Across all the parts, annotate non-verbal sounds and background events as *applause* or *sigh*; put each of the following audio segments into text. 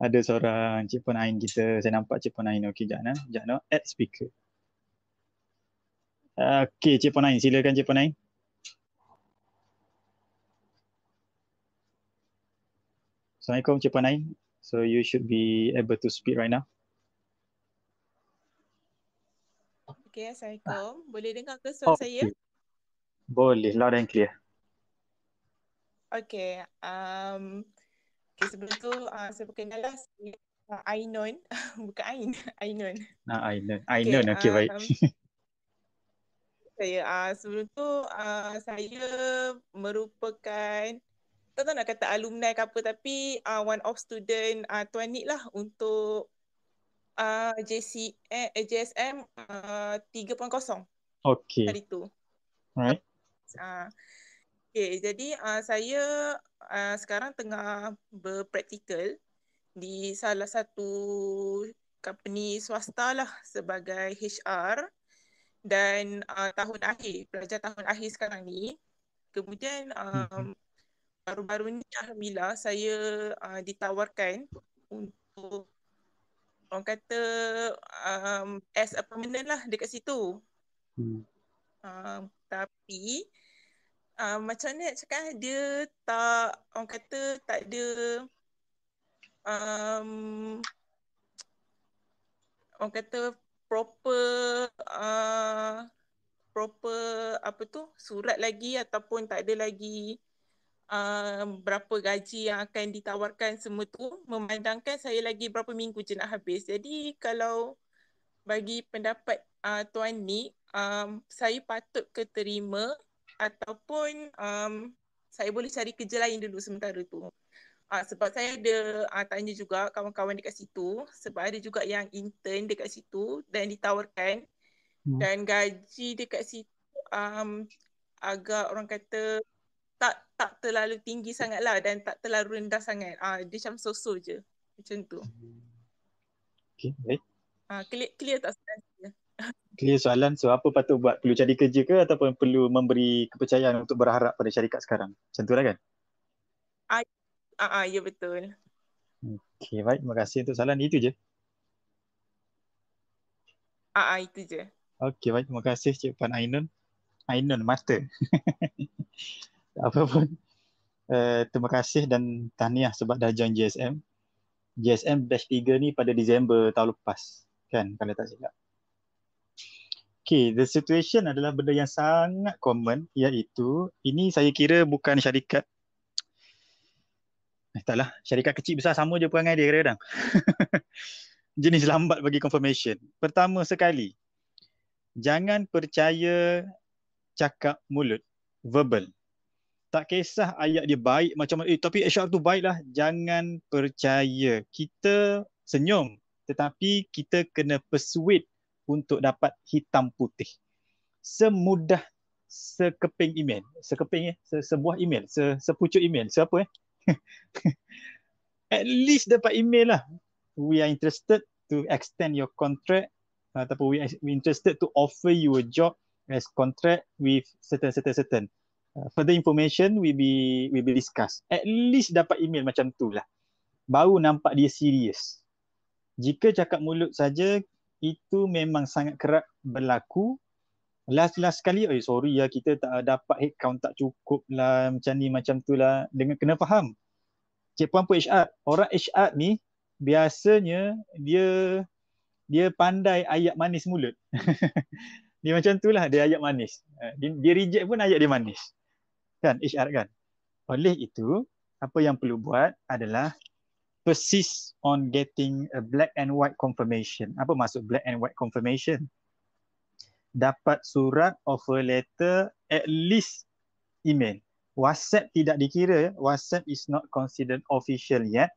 ada seorang Cik Pun Ain kita. Saya nampak Cik Pun Ain. Okey, jangan. Eh. Jangan. Add speaker. Okey, Cik Pun Ain. Silakan Cik Pun Ain. Assalamualaikum Cik Pun Ain. So you should be able to speak right now. Okay, Assalamualaikum. Ah. Boleh dengar ke suara oh, saya? Boleh, loud and clear. Okay, um, Okay, sebelum tu uh, saya perkenalkan saya uh, Ainun. Bukan Ain, Ainun. Nah, Ainun. Ainun, okay, okay, baik. saya, uh, sebelum tu uh, saya merupakan tak tahu nak kata alumni ke apa tapi uh, one of student uh, Tuan Nik lah untuk uh, ah, JC, eh, JSM uh, 3.0. Okay. Hari tu. Alright. Uh, Okay, jadi uh, saya uh, sekarang tengah berpraktikal di salah satu company swasta lah sebagai HR dan uh, tahun akhir, pelajar tahun akhir sekarang ni. Kemudian um, baru-baru ni Alhamdulillah saya uh, ditawarkan untuk orang kata um, as a permanent lah dekat situ. Hmm. Uh, tapi uh, macam ni nak cakap dia tak orang kata tak ada um, orang kata proper uh, proper apa tu surat lagi ataupun tak ada lagi uh, berapa gaji yang akan ditawarkan semua tu memandangkan saya lagi berapa minggu je nak habis jadi kalau bagi pendapat uh, tuan ni um, saya patut keterima terima ataupun um, saya boleh cari kerja lain dulu sementara tu. Uh, sebab saya ada uh, tanya juga kawan-kawan dekat situ. Sebab ada juga yang intern dekat situ dan ditawarkan. Hmm. Dan gaji dekat situ um, agak orang kata tak tak terlalu tinggi sangat lah dan tak terlalu rendah sangat. Ah uh, dia macam so je. Macam tu. Hmm. Okay, baik. Ah uh, clear, clear tak sebenarnya? Ah clear soalan so apa patut buat perlu cari kerja ke ataupun perlu memberi kepercayaan untuk berharap pada syarikat sekarang macam tu lah kan ah uh, uh, ya betul okey baik terima kasih untuk soalan itu je ah, ah itu je okey baik terima kasih cik Pan Ainun Ainun mata *laughs* apa pun uh, terima kasih dan tahniah sebab dah join GSM GSM batch 3 ni pada Disember tahun lepas kan kalau tak silap Okay, the situation adalah benda yang sangat common iaitu ini saya kira bukan syarikat eh, taklah, syarikat kecil besar sama je perangai dia kadang-kadang. *laughs* Jenis lambat bagi confirmation. Pertama sekali, jangan percaya cakap mulut, verbal. Tak kisah ayat dia baik macam mana, eh, tapi HR tu baiklah. Jangan percaya. Kita senyum tetapi kita kena persuade untuk dapat hitam putih. Semudah sekeping email, sekeping eh, sebuah email, se, sepucuk email, siapa eh? *laughs* At least dapat email lah. We are interested to extend your contract ataupun we are interested to offer you a job as contract with certain certain certain. Uh, further information we be we be discuss. At least dapat email macam tu lah. Baru nampak dia serius. Jika cakap mulut saja, itu memang sangat kerap berlaku last last sekali oh sorry ya kita tak dapat count tak cukup lah macam ni macam tu lah dengan kena faham cik puan pun HR orang HR ni biasanya dia dia pandai ayat manis mulut *laughs* dia macam tu lah dia ayat manis eh, dia, dia reject pun ayat dia manis kan HR kan oleh itu apa yang perlu buat adalah persist on getting a black and white confirmation. Apa maksud black and white confirmation? Dapat surat, offer letter, at least email. WhatsApp tidak dikira. WhatsApp is not considered official yet.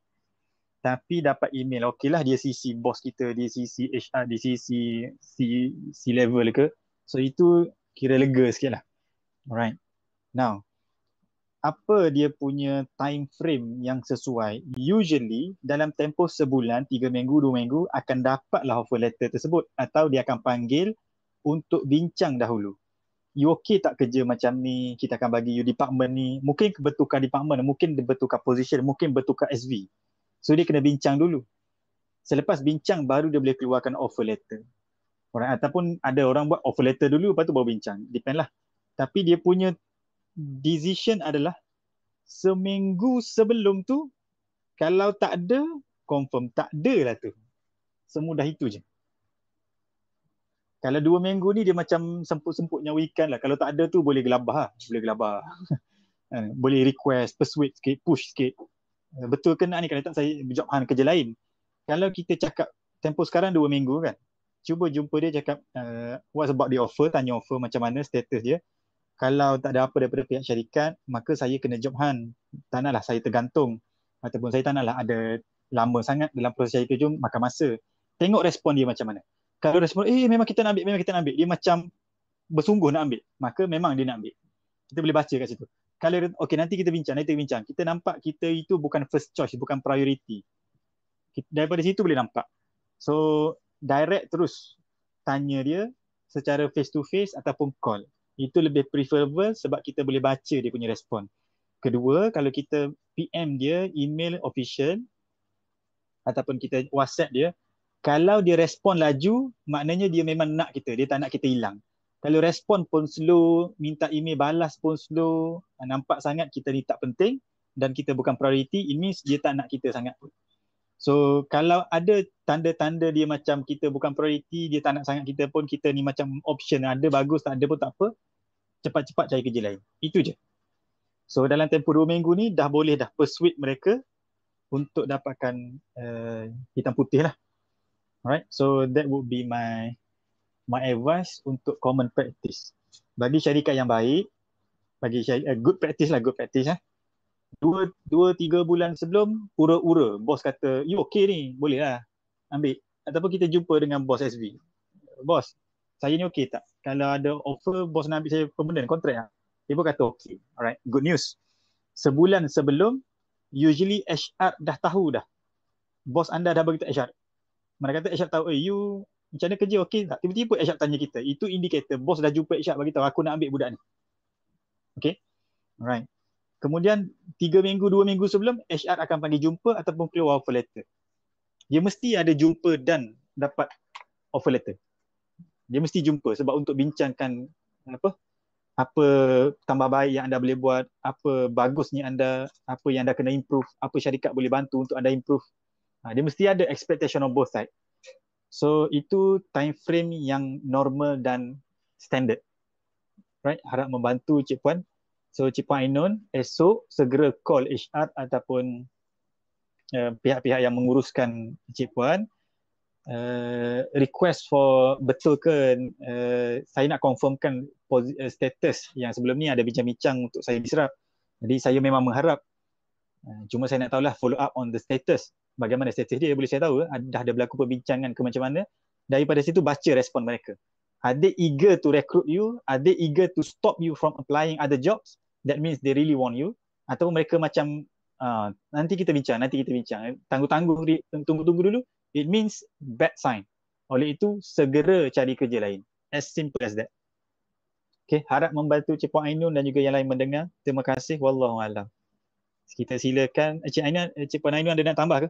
Tapi dapat email. Okey lah dia CC bos kita, dia CC HR, dia CC C, C level ke. So itu kira lega sikit lah. Alright. Now, apa dia punya time frame yang sesuai usually dalam tempoh sebulan tiga minggu dua minggu akan dapatlah offer letter tersebut atau dia akan panggil untuk bincang dahulu you okay tak kerja macam ni kita akan bagi you department ni mungkin bertukar department mungkin bertukar position mungkin bertukar SV so dia kena bincang dulu selepas bincang baru dia boleh keluarkan offer letter orang ataupun ada orang buat offer letter dulu lepas tu baru bincang depend lah tapi dia punya decision adalah seminggu sebelum tu kalau tak ada confirm tak ada lah tu semudah itu je kalau dua minggu ni dia macam semput-semput nyawikan lah kalau tak ada tu boleh gelabah lah boleh gelabah *laughs* eh, boleh request persuade sikit push sikit eh, betul kena ni kalau tak saya job hunt kerja lain kalau kita cakap tempoh sekarang dua minggu kan cuba jumpa dia cakap uh, what's about the offer tanya offer macam mana status dia kalau tak ada apa daripada pihak syarikat, maka saya kena jobhan. Tak naklah saya tergantung ataupun saya tak naklah ada lama sangat dalam proses saya kerja makan masa. Tengok respon dia macam mana. Kalau respon, eh memang kita nak ambil, memang kita nak ambil. Dia macam bersungguh nak ambil. Maka memang dia nak ambil. Kita boleh baca kat situ. Kalau, okay nanti kita bincang, nanti kita bincang. Kita nampak kita itu bukan first choice, bukan priority. Daripada situ boleh nampak. So, direct terus tanya dia secara face to face ataupun call itu lebih preferable sebab kita boleh baca dia punya respon. Kedua, kalau kita PM dia email official ataupun kita WhatsApp dia, kalau dia respon laju, maknanya dia memang nak kita, dia tak nak kita hilang. Kalau respon pun slow, minta email balas pun slow, nampak sangat kita ni tak penting dan kita bukan priority, Ini means dia tak nak kita sangat So kalau ada tanda-tanda dia macam kita bukan prioriti, dia tak nak sangat kita pun, kita ni macam option ada bagus, tak ada pun tak apa. Cepat-cepat cari kerja lain. Itu je. So dalam tempoh dua minggu ni dah boleh dah persuade mereka untuk dapatkan uh, hitam putih lah. Alright, so that would be my my advice untuk common practice. Bagi syarikat yang baik, bagi syarikat, uh, eh, good practice lah, good practice lah. Eh dua dua tiga bulan sebelum ura-ura bos kata you okay ni boleh lah ambil ataupun kita jumpa dengan bos SV bos saya ni okay tak kalau ada offer bos nak ambil saya permanent kontrak lah. dia pun kata okay alright good news sebulan sebelum usually HR dah tahu dah bos anda dah beritahu HR mereka kata HR tahu eh you macam mana kerja okay tak tiba-tiba HR tanya kita itu indikator bos dah jumpa HR bagi tahu aku nak ambil budak ni okay alright Kemudian tiga minggu, dua minggu sebelum HR akan panggil jumpa ataupun keluar offer letter. Dia mesti ada jumpa dan dapat offer letter. Dia mesti jumpa sebab untuk bincangkan apa apa tambah baik yang anda boleh buat, apa bagusnya anda, apa yang anda kena improve, apa syarikat boleh bantu untuk anda improve. Ha, dia mesti ada expectation on both side. So itu time frame yang normal dan standard. Right? Harap membantu Cik Puan. So Cik Puan Ainun, esok segera call HR ataupun uh, pihak-pihak yang menguruskan Cik Puan uh, request for betul ke uh, saya nak confirmkan status yang sebelum ni ada bincang-bincang untuk saya diserap. Jadi saya memang mengharap uh, cuma saya nak tahu lah follow up on the status bagaimana status dia boleh saya tahu dah ada berlaku perbincangan ke macam mana daripada situ baca respon mereka. Are they eager to recruit you? Are they eager to stop you from applying other jobs? that means they really want you atau mereka macam uh, nanti kita bincang nanti kita bincang tangguh-tangguh tunggu-tunggu dulu it means bad sign oleh itu segera cari kerja lain as simple as that okey harap membantu cik puan ainun dan juga yang lain mendengar terima kasih wallahu alam kita silakan eh, cik ainun eh, cik puan ainun ada nak tambah ke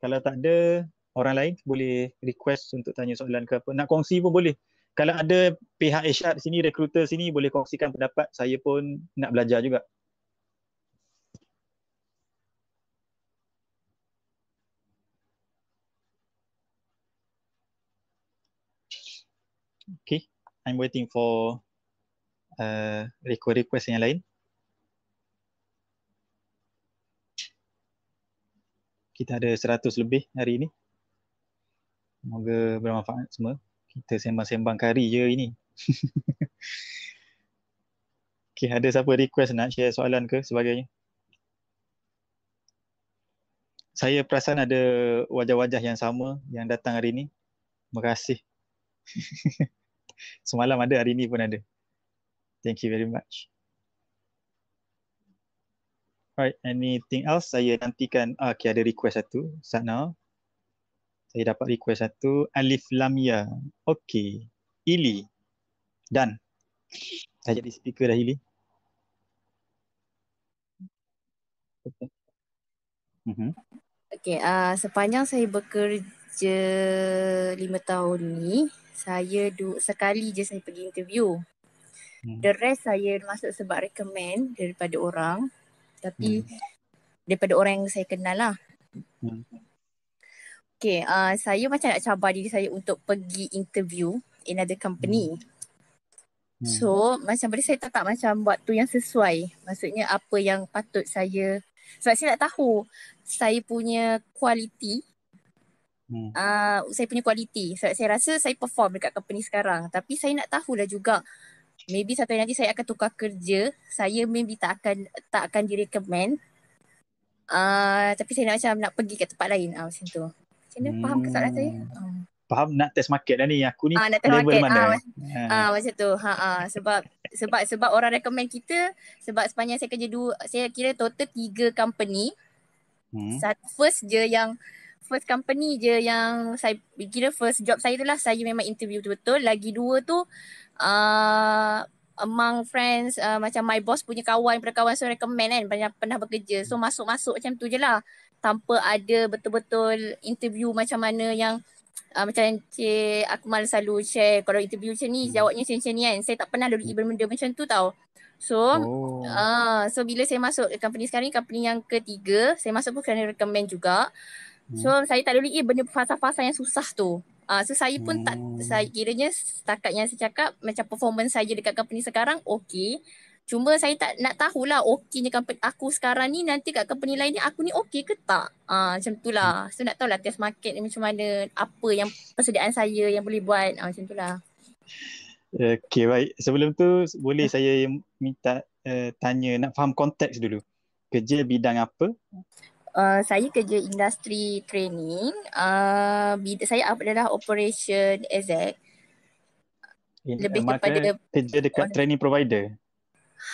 kalau tak ada orang lain boleh request untuk tanya soalan ke apa nak kongsi pun boleh kalau ada pihak HR sini, recruiter sini boleh kongsikan pendapat, saya pun nak belajar juga. Okay, I'm waiting for uh, request request yang lain. Kita ada 100 lebih hari ini. Semoga bermanfaat semua kita sembang-sembang kari je ini. *laughs* okay, ada siapa request nak share soalan ke sebagainya? Saya perasan ada wajah-wajah yang sama yang datang hari ini. Terima kasih. *laughs* Semalam ada, hari ini pun ada. Thank you very much. Alright, anything else? Saya nantikan, ah, okay, ada request satu. Sat now saya dapat request satu Alif Lam Ya. Okey. Ili. Dan. Saya jadi speaker dah Ili. Okey. Mhm. Okay, uh, sepanjang saya bekerja lima tahun ni, saya du- sekali je saya pergi interview. Hmm. The rest saya masuk sebab recommend daripada orang. Tapi hmm. daripada orang yang saya kenal lah. Hmm. Okay, uh, saya macam nak cabar diri saya untuk pergi interview in another company. Hmm. hmm. So, macam boleh saya tak, tak macam buat tu yang sesuai. Maksudnya apa yang patut saya sebab saya nak tahu saya punya kualiti hmm. uh, saya punya kualiti sebab saya rasa saya perform dekat company sekarang tapi saya nak tahulah juga maybe satu hari nanti saya akan tukar kerja saya maybe tak akan tak akan direkomen uh, tapi saya nak macam nak pergi ke tempat lain uh, macam tu macam mana? Hmm. Faham ke soalan saya? Hmm. Hmm. Faham nak test market lah ni. Aku ni ha, nak test level market. mana? Ah, ha, ha. macam tu. Ha, ha. Sebab sebab sebab orang recommend kita sebab sepanjang saya kerja dua, saya kira total tiga company. Hmm. First je yang first company je yang saya kira first job saya tu lah saya memang interview betul-betul. Lagi dua tu uh, among friends uh, macam my boss punya kawan daripada kawan so recommend kan banyak pernah bekerja so masuk-masuk macam tu je lah tanpa ada betul-betul interview macam mana yang uh, macam Encik Akmal selalu share kalau interview macam ni hmm. jawabnya macam-macam ni kan saya tak pernah lalui hmm. benda macam tu tau so oh. uh, so bila saya masuk company sekarang ni company yang ketiga saya masuk pun kerana recommend juga hmm. so hmm. saya tak lalui eh, benda fasa-fasa yang susah tu uh, so saya pun hmm. tak saya kiranya setakat yang saya cakap macam performance saya dekat company sekarang okey. Cuma saya tak nak tahulah okeynya company aku sekarang ni nanti kat company lain ni aku ni okey ke tak. Ah uh, macam itulah. So nak tahulah test market ni macam mana, apa yang persediaan saya yang boleh buat. Ah uh, macam itulah. Okey baik. Sebelum tu boleh saya minta uh, tanya nak faham konteks dulu. Kerja bidang apa? Uh, saya kerja industri training. Uh, bid- saya adalah operation exec. In, Lebih kepada kerja dekat training provider.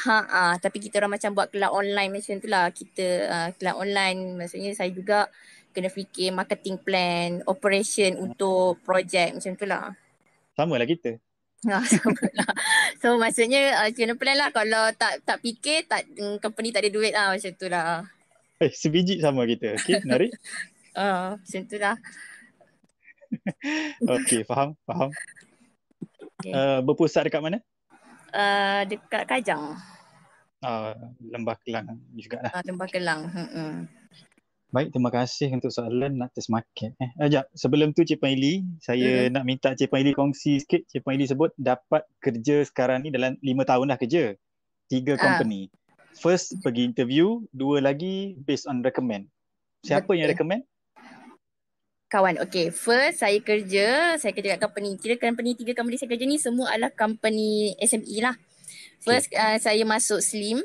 Ha ah tapi kita orang macam buat kelas online macam tu lah kita uh, ah, kelas online maksudnya saya juga kena fikir marketing plan, operation untuk projek macam tu lah Sama lah kita. Ha, *laughs* lah. so maksudnya uh, kena plan lah kalau tak tak fikir tak mm, company tak ada duit lah macam itulah. Eh sebiji sama kita. Okey, nari, *laughs* Ah, uh, macam lah *laughs* Okey, faham, faham. Okay. Uh, ah, berpusat dekat mana? Uh, Uh, dekat Kajang. Uh, Lembah Kelang juga lah. Uh, ah, Lembah Kelang. Hmm-hmm. Baik, terima kasih untuk soalan nak test market. Eh, sekejap, ah, sebelum tu Cik Pahili, saya hmm. nak minta Cik Pahili kongsi sikit. Cik Pahili sebut dapat kerja sekarang ni dalam lima tahun dah kerja. Tiga company. First pergi interview, dua lagi based on recommend. Siapa Betul. yang recommend? kawan. Okay, first saya kerja, saya kerja kat company. Kira company, tiga company saya kerja ni semua adalah company SME lah. First okay. uh, saya masuk Slim.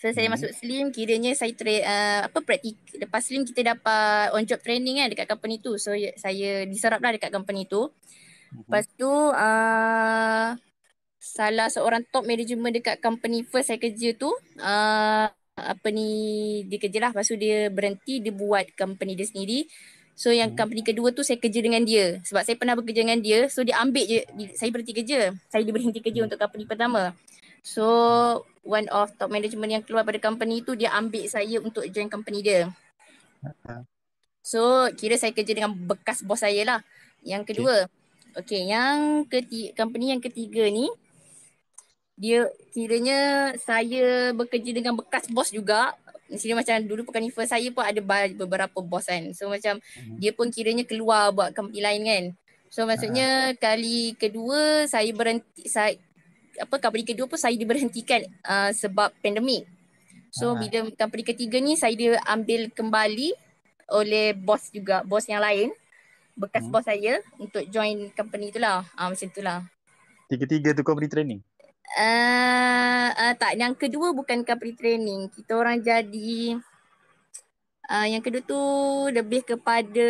So hmm. saya mhm. masuk Slim, kiranya saya tra- uh, apa praktik. Lepas Slim kita dapat on job training kan dekat company tu. So ya, saya diserap lah dekat company tu. Mhm. Lepas tu uh, salah seorang top management dekat company first saya kerja tu uh, apa ni dia lah. lepas tu dia berhenti dia buat company dia sendiri So yang hmm. company kedua tu saya kerja dengan dia sebab saya pernah bekerja dengan dia. So dia ambil je saya berhenti kerja. Saya diberhenti kerja hmm. untuk company pertama. So one of top management yang keluar pada company tu dia ambil saya untuk join company dia. So kira saya kerja dengan bekas bos saya lah. Yang kedua. Okay, okay yang ketiga, company yang ketiga ni dia kiranya saya bekerja dengan bekas bos juga sini macam dulu pekan ni first saya pun ada beberapa bos kan. So macam mm-hmm. dia pun kiranya keluar buat company lain kan. So maksudnya uh. kali kedua saya berhenti saya apa company kedua pun saya diberhentikan uh, sebab pandemik. So uh. bila company ketiga ni saya diambil kembali oleh bos juga, bos yang lain. Bekas mm-hmm. bos saya untuk join company itulah. Ah uh, macam itulah. Tiga-tiga tu company training uh, tak yang kedua bukan company training kita orang jadi uh, yang kedua tu lebih kepada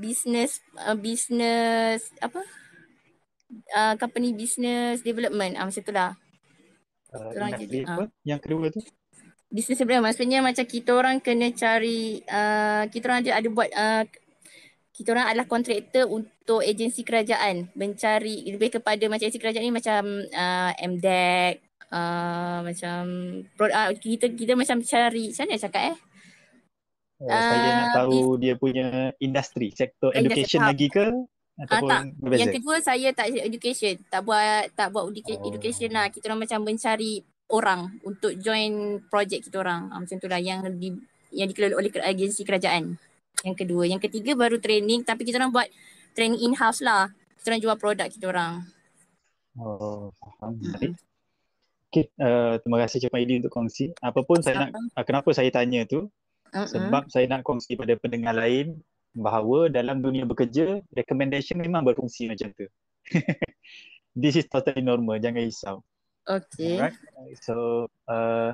business uh, business apa uh, company business development uh, macam itulah uh, orang jadi Uh. yang kedua tu business development maksudnya macam kita orang kena cari uh, kita orang ada, ada buat uh, kita orang adalah kontraktor untuk agensi kerajaan mencari lebih kepada macam agensi kerajaan ni macam uh, MDEC uh, macam uh, kita kita macam cari macam mana cakap eh Oh, saya uh, nak tahu is, dia punya industri, sektor education lagi ke? Ah, Ataupun uh, tak. Berbeza? Yang kedua saya tak education. Tak buat tak buat oh. education lah. Kita orang macam mencari orang untuk join projek kita orang. Ah, macam tu lah yang di, yang dikelola oleh agensi kerajaan. Yang kedua. Yang ketiga baru training tapi kita orang buat training in-house lah. Kita orang jual produk kita orang. Oh, faham. Baik. Okay, uh, terima kasih Cik Maidi untuk kongsi. Apapun saya nak, uh, kenapa saya tanya tu? Mm-mm. Sebab saya nak kongsi pada pendengar lain bahawa dalam dunia bekerja, recommendation memang berfungsi macam tu. *laughs* This is totally normal, jangan risau. Okay. Alright. So, uh,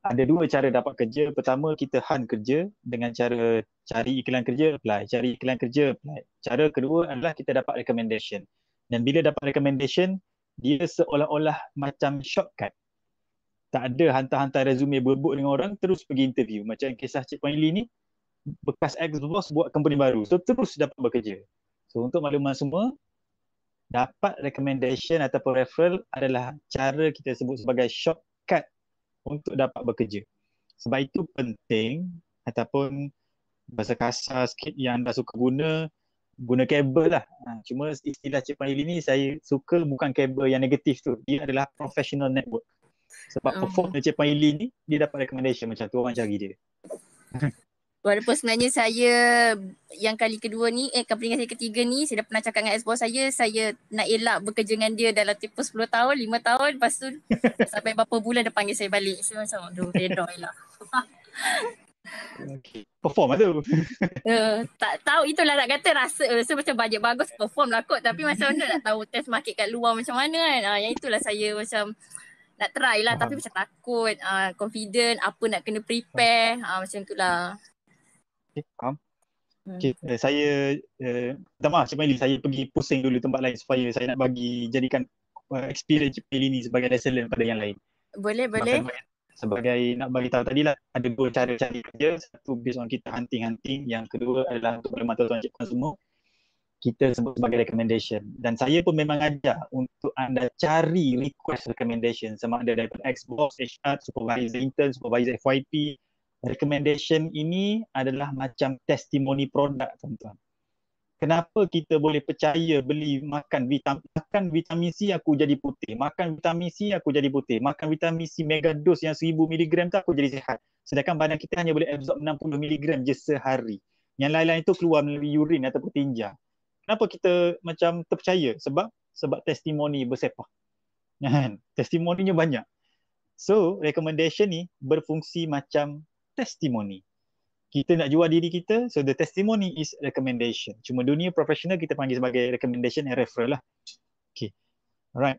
ada dua cara dapat kerja. Pertama, kita hunt kerja dengan cara cari iklan kerja, apply. Cari iklan kerja, apply. Cara kedua adalah kita dapat recommendation. Dan bila dapat recommendation, dia seolah-olah macam shortcut. Tak ada hantar-hantar resume berbuk dengan orang, terus pergi interview. Macam kisah Cik Puan Ili ni, bekas ex-boss buat company baru. So, terus dapat bekerja. So, untuk makluman semua, dapat recommendation atau referral adalah cara kita sebut sebagai shortcut untuk dapat bekerja. Sebab itu penting ataupun bahasa kasar sikit yang anda suka guna guna kabel lah. Ha, cuma istilah Cik Panili ni saya suka bukan kabel yang negatif tu. Dia adalah professional network. Sebab um. Oh. performance Cik Panili ni dia dapat recommendation macam tu orang cari dia. *laughs* Walaupun sebenarnya saya yang kali kedua ni, eh kali saya ketiga ni saya dah pernah cakap dengan ex-boss saya, saya nak elak bekerja dengan dia dalam tempoh 10 tahun, 5 tahun lepas tu *laughs* sampai berapa bulan dia panggil saya balik. Saya macam, aduh, redor elak. *laughs* Okay. Perform lah tu. Uh, *laughs* tak tahu itulah nak kata rasa eh, rasa macam bajet bagus perform lah kot tapi macam mana nak tahu test market kat luar macam mana kan. Ah uh, yang itulah saya macam nak try lah uh-huh. tapi macam takut uh, confident apa nak kena prepare uh, macam lah. Okay, faham? Okay, hmm. okay. Uh, eh, saya uh, tak maaf Cik saya pergi pusing dulu tempat lain supaya saya nak bagi jadikan uh, experience Cik ni sebagai lesson learn pada yang lain. Boleh, Bahkan boleh. Sebagai nak bagi tahu tadi lah, ada dua cara cari kerja. Satu based on kita hunting-hunting. Yang kedua adalah untuk boleh mata tuan cikgu semua. Kita sebut sebagai recommendation. Dan saya pun memang ajar untuk anda cari request recommendation sama ada daripada Xbox, HR, supervisor intern, supervisor FYP, recommendation ini adalah macam testimoni produk tuan-tuan. Kenapa kita boleh percaya beli makan vitamin makan vitamin C aku jadi putih, makan vitamin C aku jadi putih, makan vitamin C mega dos yang 1000 mg tu aku jadi sihat. Sedangkan badan kita hanya boleh absorb 60 mg je sehari. Yang lain-lain itu keluar melalui urin ataupun tinja. Kenapa kita macam terpercaya? Sebab sebab testimoni bersepah. Kan? testimoninya banyak. So, recommendation ni berfungsi macam testimony. Kita nak jual diri kita, so the testimony is recommendation. Cuma dunia profesional kita panggil sebagai recommendation and referral lah. Okay, alright.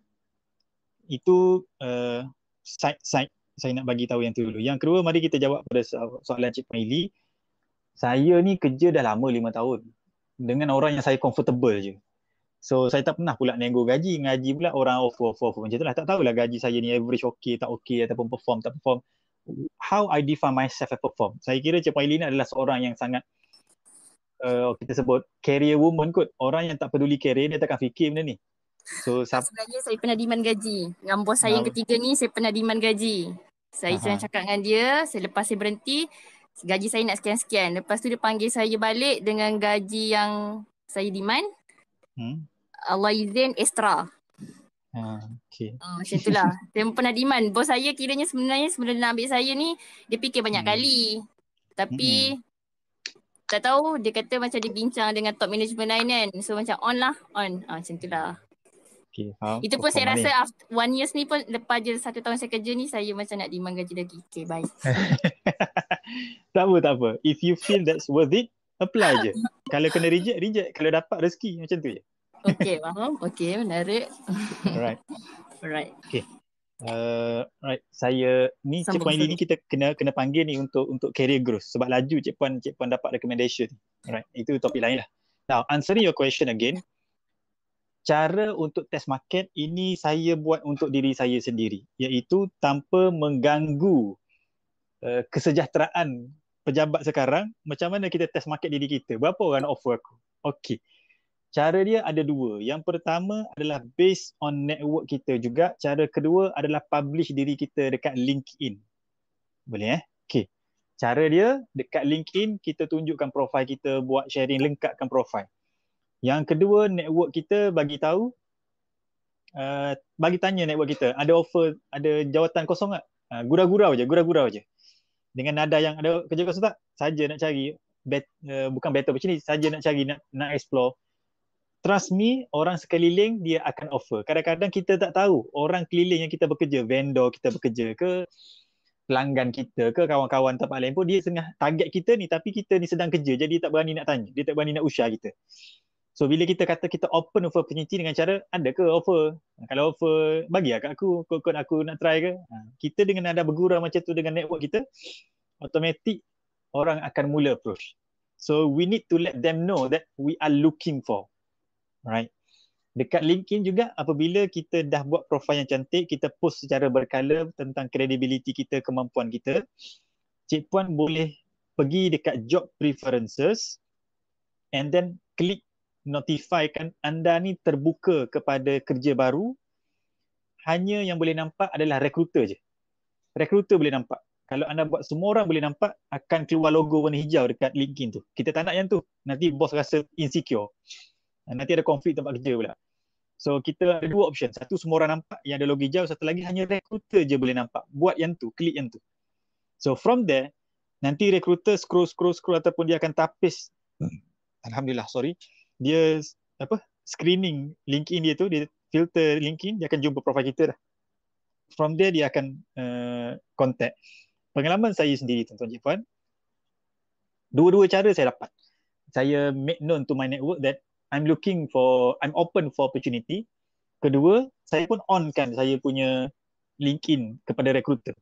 Itu uh, side side saya nak bagi tahu yang tu dulu. Yang kedua, mari kita jawab pada soalan Cik Maili. Saya ni kerja dah lama lima tahun dengan orang yang saya comfortable je. So saya tak pernah pula nego gaji, ngaji pula orang off-off-off-off. macam tu lah. Tak tahulah gaji saya ni average okay, tak okay ataupun perform, tak perform how I define myself and perform. Saya kira Cik Pailin adalah seorang yang sangat uh, kita sebut career woman kot. Orang yang tak peduli career dia takkan fikir benda ni. So, Sebenarnya saya pernah demand gaji. Dengan bos saya yang ketiga ni saya pernah demand gaji. Saya pernah cakap dengan dia selepas saya berhenti gaji saya nak sekian-sekian. Lepas tu dia panggil saya balik dengan gaji yang saya demand. Hmm. Allah izin extra. Ha, okay. Uh, ah, macam itulah. Saya *laughs* pernah demand. Bos saya kiranya sebenarnya sebelum nak ambil saya ni, dia fikir banyak hmm. kali. Tapi hmm. tak tahu dia kata macam dia bincang dengan top management lain kan. So macam on lah, on. Uh, macam itulah. Okay, Itu pun saya rasa after one years ni pun lepas je satu tahun saya kerja ni saya macam nak demand gaji lagi. Okay, bye. *laughs* tak apa, tak apa. If you feel that's worth it, apply je. *laughs* Kalau kena reject, reject. Kalau dapat rezeki macam tu je. Okay, faham. Okay, menarik. Alright. *laughs* Alright. Okay. Uh, right saya ni Sambung cik puan ini kita kena kena panggil ni untuk untuk career growth sebab laju cik puan cik puan dapat recommendation ni right itu topik lain lah now answering your question again cara untuk test market ini saya buat untuk diri saya sendiri iaitu tanpa mengganggu uh, kesejahteraan pejabat sekarang macam mana kita test market diri kita berapa orang offer aku okey cara dia ada dua. Yang pertama adalah based on network kita juga. Cara kedua adalah publish diri kita dekat LinkedIn. Boleh eh? Okay. Cara dia dekat LinkedIn kita tunjukkan profil kita buat sharing lengkapkan profil. Yang kedua network kita bagi tahu uh, bagi tanya network kita ada offer ada jawatan kosong tak? Uh, gurau-gurau je, gurau-gurau je. Dengan nada yang ada kerja kosong tak? Saja nak cari bet, uh, bukan better macam ni, saja nak cari nak, nak explore trust me orang sekeliling dia akan offer kadang-kadang kita tak tahu orang keliling yang kita bekerja vendor kita bekerja ke pelanggan kita ke kawan-kawan tempat lain pun dia tengah target kita ni tapi kita ni sedang kerja jadi tak berani nak tanya dia tak berani nak usah kita so bila kita kata kita open offer opportunity dengan cara ada ke offer ha, kalau offer bagi lah kat aku kot-kot aku nak try ke ha, kita dengan ada bergurau macam tu dengan network kita automatik orang akan mula approach so we need to let them know that we are looking for right dekat linkedin juga apabila kita dah buat profil yang cantik kita post secara berkala tentang credibility kita kemampuan kita cik puan boleh pergi dekat job preferences and then klik notifikan anda ni terbuka kepada kerja baru hanya yang boleh nampak adalah recruiter je recruiter boleh nampak kalau anda buat semua orang boleh nampak akan keluar logo warna hijau dekat LinkedIn tu. Kita tak nak yang tu. Nanti bos rasa insecure. Eh, nanti ada konflik tempat kerja pula. So kita ada dua option. Satu semua orang nampak yang ada logo hijau, satu lagi hanya recruiter je boleh nampak. Buat yang tu, klik yang tu. So from there, nanti recruiter scroll scroll scroll ataupun dia akan tapis. Hmm. Alhamdulillah, sorry. Dia apa? Screening LinkedIn dia tu, dia filter LinkedIn, dia akan jumpa profil kita dah. From there dia akan uh, contact. Pengalaman saya sendiri tuan-tuan cik puan, dua-dua cara saya dapat. Saya make known to my network that I'm looking for I'm open for opportunity. Kedua, saya pun on kan, saya punya LinkedIn kepada recruiter.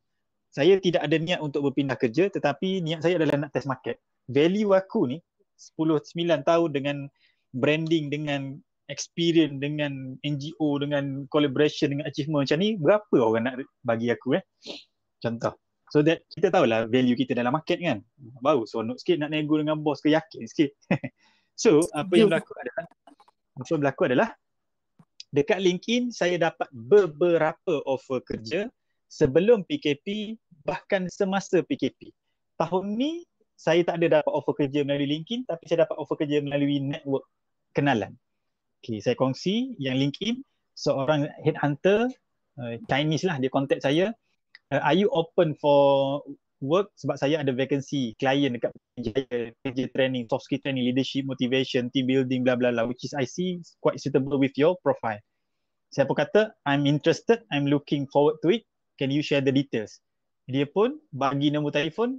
Saya tidak ada niat untuk berpindah kerja tetapi niat saya adalah nak test market. Value aku ni 10 9 tahun dengan branding dengan experience dengan NGO dengan collaboration dengan achievement macam ni berapa orang nak bagi aku eh contoh so that kita tahulah value kita dalam market kan baru seronok sikit nak nego dengan bos ke yakin sikit *laughs* So apa yang berlaku adalah apa berlaku adalah dekat LinkedIn saya dapat beberapa offer kerja sebelum PKP bahkan semasa PKP. Tahun ni saya tak ada dapat offer kerja melalui LinkedIn tapi saya dapat offer kerja melalui network kenalan. Okay, saya kongsi yang LinkedIn seorang headhunter uh, Chinese lah dia contact saya uh, are you open for work sebab saya ada vacancy client dekat kerja kerja training soft skill training leadership motivation team building bla bla bla which is i see quite suitable with your profile Siapa kata i'm interested i'm looking forward to it can you share the details dia pun bagi nombor telefon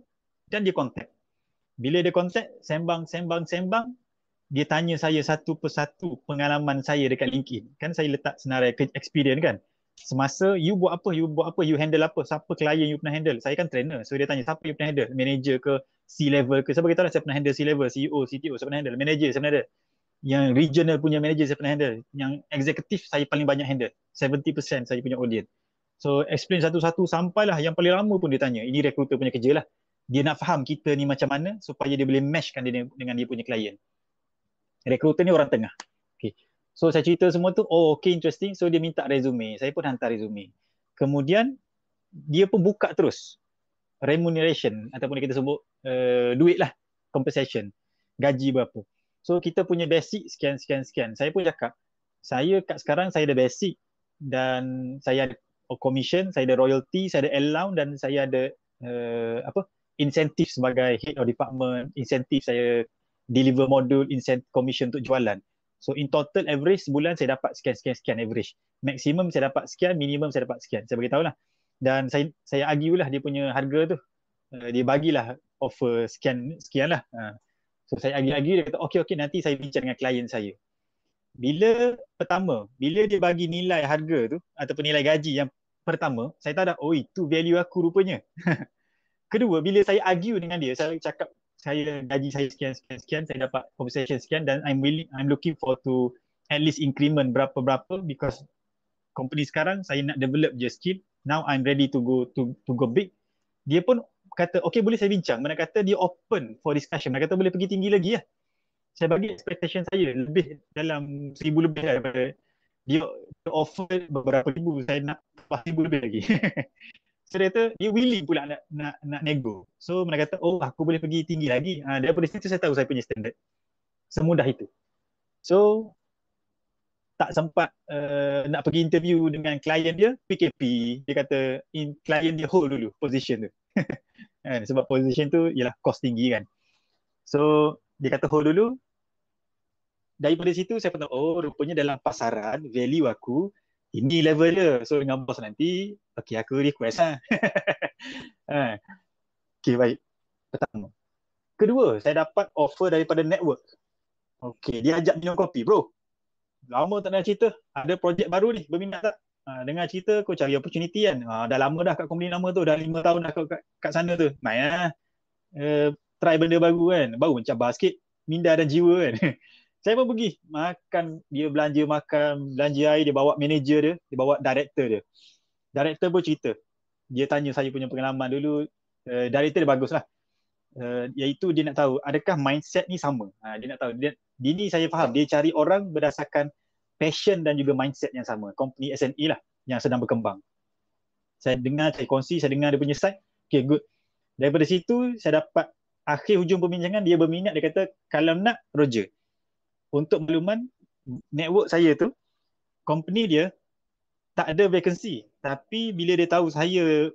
dan dia kontak. bila dia kontak, sembang sembang sembang dia tanya saya satu persatu pengalaman saya dekat LinkedIn kan saya letak senarai experience kan semasa you buat apa you buat apa you handle apa siapa klien you pernah handle saya kan trainer so dia tanya siapa you pernah handle manager ke C level ke siapa kita lah saya pernah handle C level CEO CTO siapa pernah handle manager saya pernah handle yang regional punya manager saya pernah handle yang executive saya paling banyak handle 70% saya punya audience so explain satu-satu sampailah yang paling lama pun dia tanya ini recruiter punya kerja lah dia nak faham kita ni macam mana supaya dia boleh meshkan dia dengan dia punya klien recruiter ni orang tengah okay. So saya cerita semua tu, oh okay interesting. So dia minta resume. Saya pun hantar resume. Kemudian dia pun buka terus remuneration ataupun kita sebut uh, duit lah compensation gaji berapa. So kita punya basic sekian sekian sekian. Saya pun cakap saya kat sekarang saya ada basic dan saya ada commission, saya ada royalty, saya ada allowance dan saya ada uh, apa Incentive sebagai head of department, incentive saya deliver module, incentive commission untuk jualan. So in total average sebulan saya dapat sekian sekian sekian average. Maximum saya dapat sekian, minimum saya dapat sekian. Saya bagi lah. Dan saya saya argue lah dia punya harga tu. Uh, dia bagilah offer sekian sekian lah. Uh. Ha. So saya argue-argue dia kata okey okey nanti saya bincang dengan klien saya. Bila pertama, bila dia bagi nilai harga tu ataupun nilai gaji yang pertama, saya tahu dah oh itu value aku rupanya. *laughs* Kedua, bila saya argue dengan dia, saya cakap saya gaji saya sekian sekian sekian saya dapat compensation sekian dan I'm willing I'm looking for to at least increment berapa berapa because company sekarang saya nak develop je skill now I'm ready to go to to go big dia pun kata okay boleh saya bincang mana kata dia open for discussion mana kata boleh pergi tinggi lagi ya. saya bagi expectation saya lebih dalam seribu lebih lah daripada dia offer beberapa ribu saya nak pasti ribu lebih lagi *laughs* So dia kata dia willing pula nak nak, nak nego. So mereka kata oh aku boleh pergi tinggi lagi. Ha, daripada situ saya tahu saya punya standard. Semudah itu. So tak sempat uh, nak pergi interview dengan klien dia, PKP. Dia kata in, klien dia hold dulu position tu. *laughs* kan? sebab position tu ialah kos tinggi kan. So dia kata hold dulu. Daripada situ saya pernah oh rupanya dalam pasaran value aku ini level dia. So dengan bos nanti, okay aku request ha. *laughs* ha. Okay baik. Pertama. Kedua, saya dapat offer daripada network. Okay, dia ajak minum kopi bro. Lama tak nak cerita. Ada projek baru ni, berminat tak? Ha, dengar cerita kau cari opportunity kan. Ha, dah lama dah kat company lama tu. Dah lima tahun dah kat, kat sana tu. Main lah. Ha. Eh, uh, try benda baru kan. Baru mencabar sikit. Minda dan jiwa kan. *laughs* saya pun pergi makan dia belanja makan belanja air dia bawa manager dia dia bawa director dia director pun cerita dia tanya saya punya pengalaman dulu uh, director dia bagus lah uh, eh, iaitu dia nak tahu adakah mindset ni sama uh, dia nak tahu dia, dia ni saya faham dia cari orang berdasarkan passion dan juga mindset yang sama company SME lah yang sedang berkembang saya dengar saya kongsi saya dengar dia punya side okay good daripada situ saya dapat akhir hujung perbincangan dia berminat dia kata kalau nak Roger untuk makluman network saya tu company dia tak ada vacancy tapi bila dia tahu saya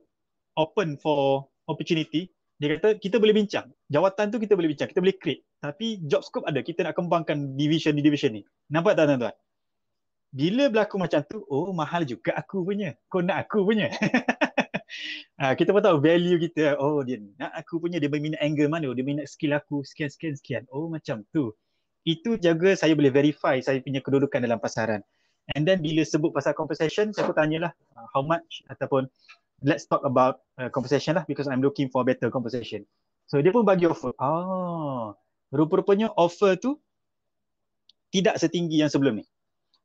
open for opportunity dia kata kita boleh bincang jawatan tu kita boleh bincang kita boleh create tapi job scope ada kita nak kembangkan division di division ni nampak tak tuan-tuan bila berlaku macam tu oh mahal juga aku punya kau nak aku punya Ha, *laughs* kita pun tahu value kita. Oh dia nak aku punya dia berminat angle mana? Dia minat skill aku sekian sekian sekian. Oh macam tu itu jaga saya boleh verify saya punya kedudukan dalam pasaran. And then bila sebut pasal compensation, saya pun tanyalah uh, how much ataupun let's talk about uh, compensation lah because I'm looking for better compensation. So dia pun bagi offer. Oh, rupa-rupanya offer tu tidak setinggi yang sebelum ni.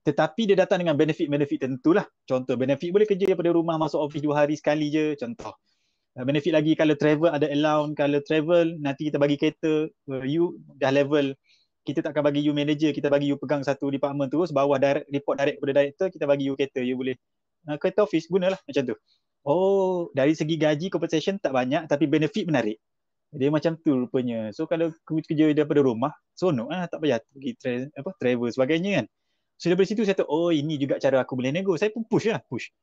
Tetapi dia datang dengan benefit-benefit tertentu lah. Contoh benefit boleh kerja daripada rumah masuk office dua hari sekali je contoh. Uh, benefit lagi kalau travel ada allowance, kalau travel nanti kita bagi kereta, uh, you dah level kita tak akan bagi you manager, kita bagi you pegang satu department terus bawah direct report direct kepada director, kita bagi you kereta, you boleh uh, kereta office gunalah macam tu. Oh, dari segi gaji compensation tak banyak tapi benefit menarik. Dia macam tu rupanya. So kalau kerja, kerja daripada rumah, seronok ah tak payah pergi tra- apa travel sebagainya kan. So dari situ saya tahu oh ini juga cara aku boleh nego. Saya pun push lah, push.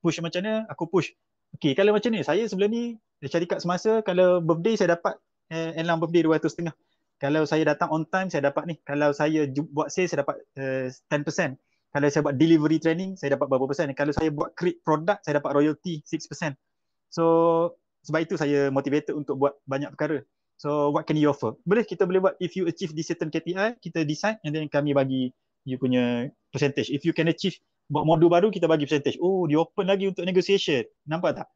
Push macam mana? Aku push. Okay kalau macam ni, saya sebelum ni dari syarikat semasa kalau birthday saya dapat eh, enlang birthday 200 setengah. Kalau saya datang on time saya dapat ni. Kalau saya buat sales saya dapat uh, eh, 10%. Kalau saya buat delivery training saya dapat berapa persen. Kalau saya buat create product saya dapat royalty 6%. So sebab itu saya motivated untuk buat banyak perkara. So what can you offer? Boleh kita boleh buat if you achieve this certain KPI kita decide and then kami bagi you punya percentage. If you can achieve buat modul baru kita bagi percentage. Oh dia open lagi untuk negotiation. Nampak tak?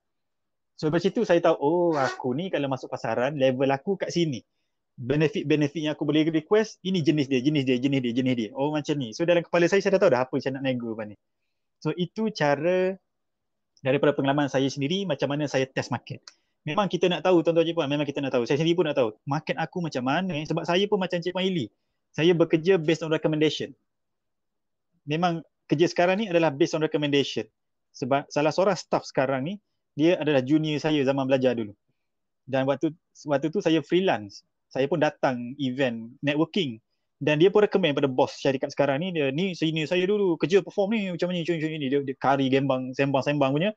So dari situ saya tahu oh aku ni kalau masuk pasaran level aku kat sini benefit-benefit yang aku boleh request ini jenis dia jenis dia jenis dia jenis dia oh macam ni so dalam kepala saya saya dah tahu dah apa saya nak nego apa ni so itu cara daripada pengalaman saya sendiri macam mana saya test market memang kita nak tahu tuan-tuan cik puan memang kita nak tahu saya sendiri pun nak tahu market aku macam mana sebab saya pun macam cik puan Ili saya bekerja based on recommendation memang kerja sekarang ni adalah based on recommendation sebab salah seorang staff sekarang ni dia adalah junior saya zaman belajar dulu dan waktu waktu tu saya freelance saya pun datang event networking dan dia pun recommend pada bos syarikat sekarang ni dia ni senior saya dulu kerja perform ni macam mana macam ni dia, dia kari gembang sembang sembang punya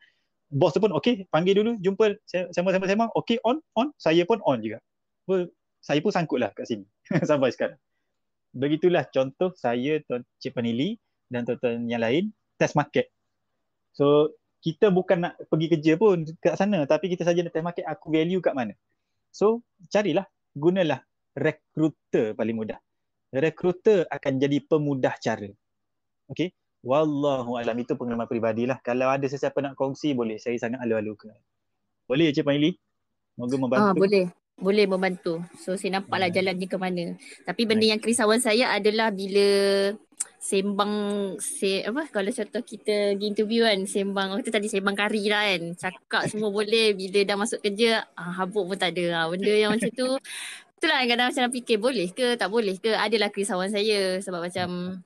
bos tu pun okey panggil dulu jumpa sembang sembang sembang okey on on saya pun on juga well, saya pun sangkut lah kat sini *laughs* sampai sekarang begitulah contoh saya tuan Cik Panili dan tuan-tuan yang lain test market so kita bukan nak pergi kerja pun kat sana tapi kita saja nak test market aku value kat mana so carilah gunalah recruiter paling mudah. Recruiter akan jadi pemudah cara. Okay. Wallahu alam itu pengalaman peribadilah. Kalau ada sesiapa nak kongsi boleh saya sangat alu-alukan. Boleh Cik Maili? Moga membantu. Ah, boleh boleh membantu. So saya nampaklah hmm. ni ke mana. Tapi benda Baik. yang kerisauan saya adalah bila sembang se apa kalau contoh kita pergi interview kan sembang waktu tadi sembang kari lah kan cakap semua *laughs* boleh bila dah masuk kerja ah, habuk pun tak ada ah. benda yang macam tu *laughs* itulah kadang-kadang macam fikir boleh ke tak boleh ke adalah kerisauan saya sebab macam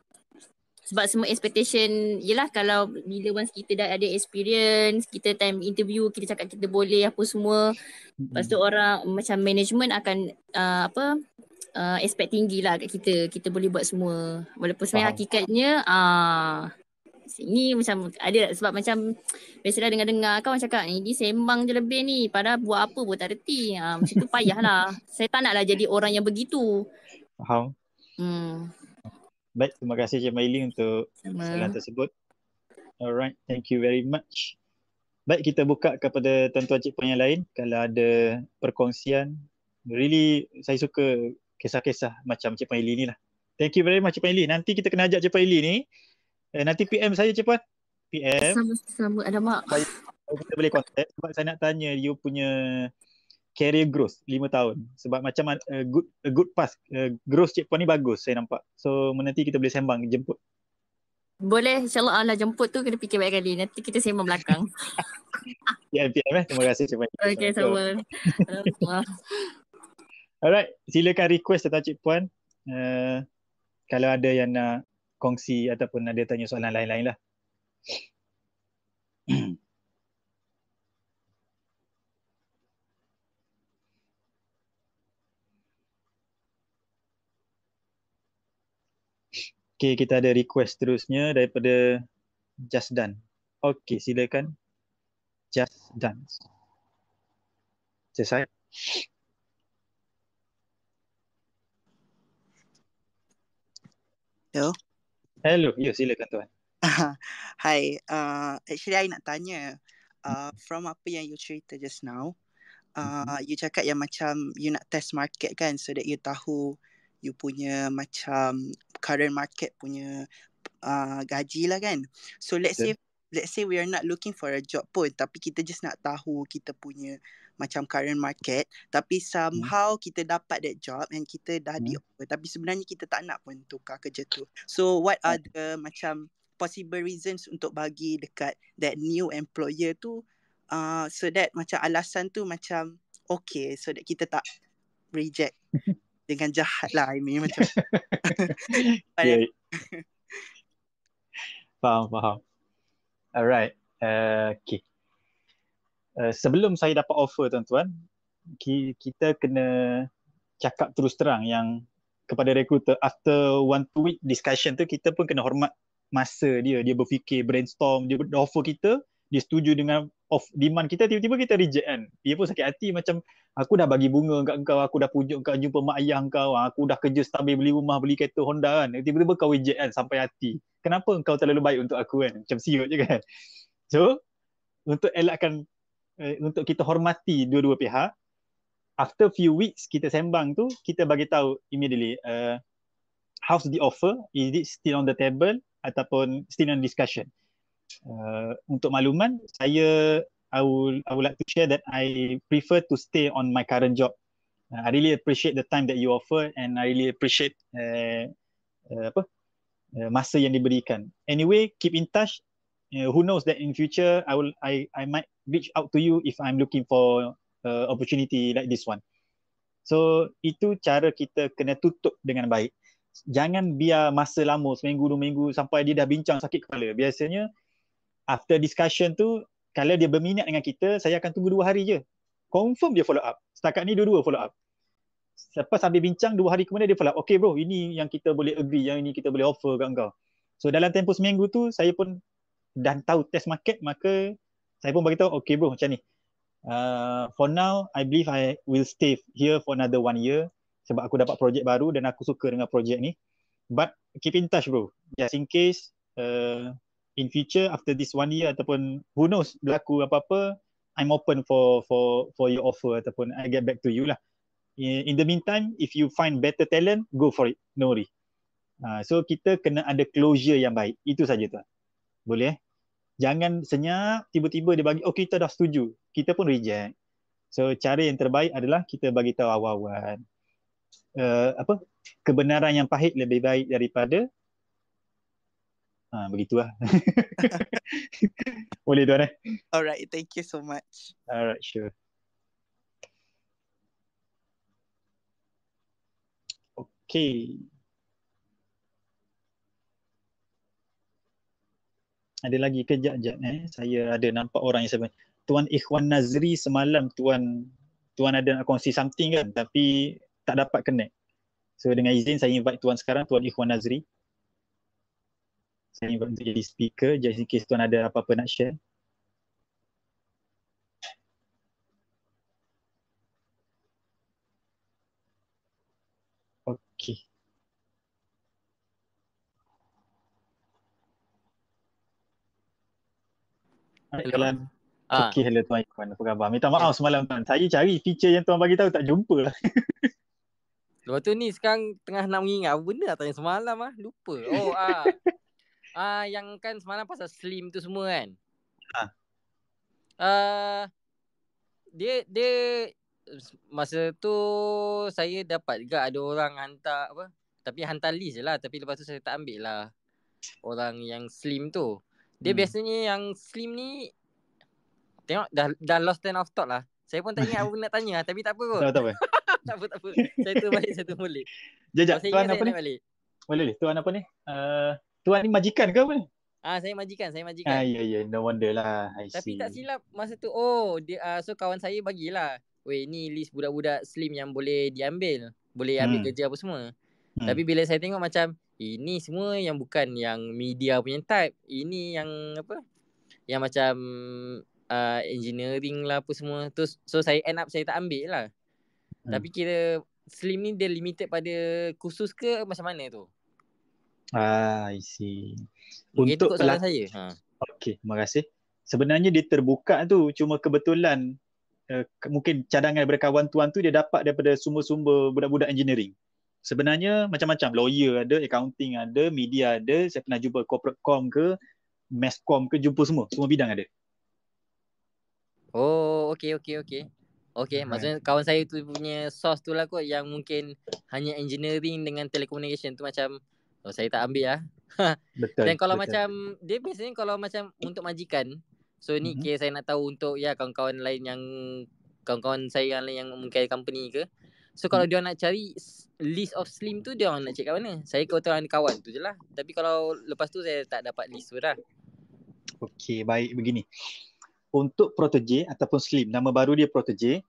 sebab semua expectation yelah kalau bila once kita dah ada experience kita time interview kita cakap kita boleh apa semua mm lepas tu orang macam management akan uh, apa uh, expect tinggi lah kat kita kita boleh buat semua walaupun sebenarnya Faham. hakikatnya uh, ah, ni macam ada lah, sebab macam biasalah dengar-dengar kau orang cakap eh, ni dia sembang je lebih ni pada buat apa pun tak reti ha, macam tu payahlah *laughs* saya tak nak lah jadi orang yang begitu faham hmm. Baik, terima kasih Cik Mailin untuk soalan tersebut. Alright, thank you very much. Baik, kita buka kepada tuan-tuan cik puan yang lain kalau ada perkongsian. Really, saya suka kisah-kisah macam Cik Puan ni lah. Thank you very much Cik Puan Nanti kita kena ajak Cik Puan ni. Eh, nanti PM saya Cik Puan. PM. Sama-sama. Ada mak. Baik, kita boleh kontak. sebab saya nak tanya you punya career growth 5 tahun sebab macam a uh, good a uh, good pass uh, growth checkpoint ni bagus saya nampak so nanti kita boleh sembang jemput boleh insyaallah Allah jemput tu kena fikir baik kali nanti kita sembang belakang *laughs* ya PM eh terima kasih cik puan okey sama *laughs* alright silakan request atau cik puan uh, kalau ada yang nak kongsi ataupun ada tanya soalan lain-lain lah *clears throat* Okay, kita ada request terusnya daripada Just Done. Okay, silakan. Just Done. Selesai. Hello. Hello. Ya, silakan tuan. *laughs* Hi. Uh, actually, I nak tanya. Uh, mm-hmm. from apa yang you cerita just now, uh, mm-hmm. you cakap yang macam you nak test market kan so that you tahu you punya macam current market punya uh, gaji lah kan. So let's yeah. say let's say we are not looking for a job pun tapi kita just nak tahu kita punya macam current market tapi somehow hmm. kita dapat that job and kita dah hmm. di offer tapi sebenarnya kita tak nak pun tukar kerja tu. So what hmm. are the macam possible reasons untuk bagi dekat that new employer tu uh, so that macam alasan tu macam okay so that kita tak reject *laughs* dengan jahat lah I mean macam *laughs* yeah. faham faham alright uh, okay uh, sebelum saya dapat offer tuan-tuan ki- kita kena cakap terus terang yang kepada recruiter after one two week discussion tu kita pun kena hormat masa dia dia berfikir brainstorm dia offer kita dia setuju dengan of demand kita tiba-tiba kita reject kan dia pun sakit hati macam aku dah bagi bunga kat kau aku dah pujuk kau jumpa mak ayah kau aku dah kerja stabil beli rumah beli kereta Honda kan tiba-tiba kau reject kan sampai hati kenapa engkau terlalu baik untuk aku kan macam siut je kan *laughs* so untuk elakkan eh, untuk kita hormati dua-dua pihak after few weeks kita sembang tu kita bagi tahu immediately uh, how's the offer is it still on the table ataupun still on discussion Uh, untuk makluman saya I would I would like to share that I prefer to stay on my current job. Uh, I really appreciate the time that you offer and I really appreciate uh, uh, apa uh, masa yang diberikan. Anyway, keep in touch. Uh, who knows that in future I will I I might reach out to you if I'm looking for uh, opportunity like this one. So itu cara kita kena tutup dengan baik. Jangan biar masa lama seminggu dua minggu sampai dia dah bincang sakit kepala. Biasanya after discussion tu kalau dia berminat dengan kita saya akan tunggu dua hari je confirm dia follow up setakat ni dua-dua follow up Selepas sambil bincang dua hari kemudian dia follow up okay bro ini yang kita boleh agree yang ini kita boleh offer kat kau so dalam tempoh seminggu tu saya pun dan tahu test market maka saya pun beritahu okay bro macam ni uh, for now I believe I will stay here for another one year sebab aku dapat projek baru dan aku suka dengan projek ni but keep in touch bro just in case uh, in future after this one year ataupun who knows berlaku apa-apa I'm open for for for your offer ataupun I get back to you lah. In the meantime, if you find better talent, go for it. No worry. Uh, so kita kena ada closure yang baik. Itu saja tuan. Boleh? Eh? Jangan senyap, tiba-tiba dia bagi, oh kita dah setuju. Kita pun reject. So cara yang terbaik adalah kita bagi tahu awal-awal. Uh, apa? Kebenaran yang pahit lebih baik daripada Ha, begitulah. *laughs* Boleh tuan eh. Alright, thank you so much. Alright, sure. Okay. Ada lagi kejap-kejap eh. Saya ada nampak orang yang sebenarnya. Tuan Ikhwan Nazri semalam tuan tuan ada nak kongsi something kan tapi tak dapat connect. So dengan izin saya invite tuan sekarang tuan Ikhwan Nazri saya ingin untuk jadi speaker just in case tuan ada apa-apa nak share. Okay. Hello. Ah. Okay, hello Tuan Iqman. Apa khabar? Minta maaf semalam Tuan. Saya cari feature yang Tuan bagi tahu tak jumpa lah. Lepas tu ni sekarang tengah nak mengingat apa benda tanya semalam ah. Lupa. Oh ah. *laughs* Ah uh, yang kan semalam pasal slim tu semua kan. Ha. Uh, dia dia masa tu saya dapat juga ada orang hantar apa? Tapi hantar list je lah tapi lepas tu saya tak ambil lah orang yang slim tu. Dia hmm. biasanya yang slim ni tengok dah dah lost ten of thought lah. Saya pun tak ingat apa nak tanya tapi tak apa kot. Tak apa. tak apa *laughs* tak apa. Saya tu balik satu mulik. Jejak tuan apa ni? Balik. Boleh boleh. Tuan apa ni? Uh, Tuan ni majikan ke apa ni? Ah saya majikan, saya majikan. Ah ya ya, no wonder lah. I Tapi see. tak silap masa tu oh dia, uh, so kawan saya bagilah. Weh ni list budak-budak slim yang boleh diambil. Boleh ambil hmm. kerja apa semua. Hmm. Tapi bila saya tengok macam ini semua yang bukan yang media punya type. Ini yang apa? Yang macam uh, engineering lah apa semua. Tu, so saya end up saya tak ambil lah. Hmm. Tapi kira slim ni dia limited pada khusus ke macam mana tu? Ah, I see. Okay, Untuk itu Ha. Okey, terima kasih. Sebenarnya dia terbuka tu cuma kebetulan uh, mungkin cadangan daripada kawan tuan tu dia dapat daripada sumber-sumber budak-budak engineering. Sebenarnya macam-macam lawyer ada, accounting ada, media ada, saya pernah jumpa corporate com ke, mass com ke jumpa semua, semua bidang ada. Oh, okey okey okey. Okey, right. Hmm. maksudnya kawan saya tu punya source tu lah kot yang mungkin hanya engineering dengan telecommunication tu macam Oh saya tak ambil lah *laughs* Betul Dan kalau betul. macam Dia biasanya kalau macam Untuk majikan So ni mm-hmm. saya nak tahu Untuk ya kawan-kawan lain yang Kawan-kawan saya yang lain Yang mungkin company ke So kalau mm. dia nak cari List of slim tu Dia nak cek kat mana Saya kau tahu kawan tu je lah Tapi kalau lepas tu Saya tak dapat list pun lah Okay baik begini untuk protege ataupun slim nama baru dia protege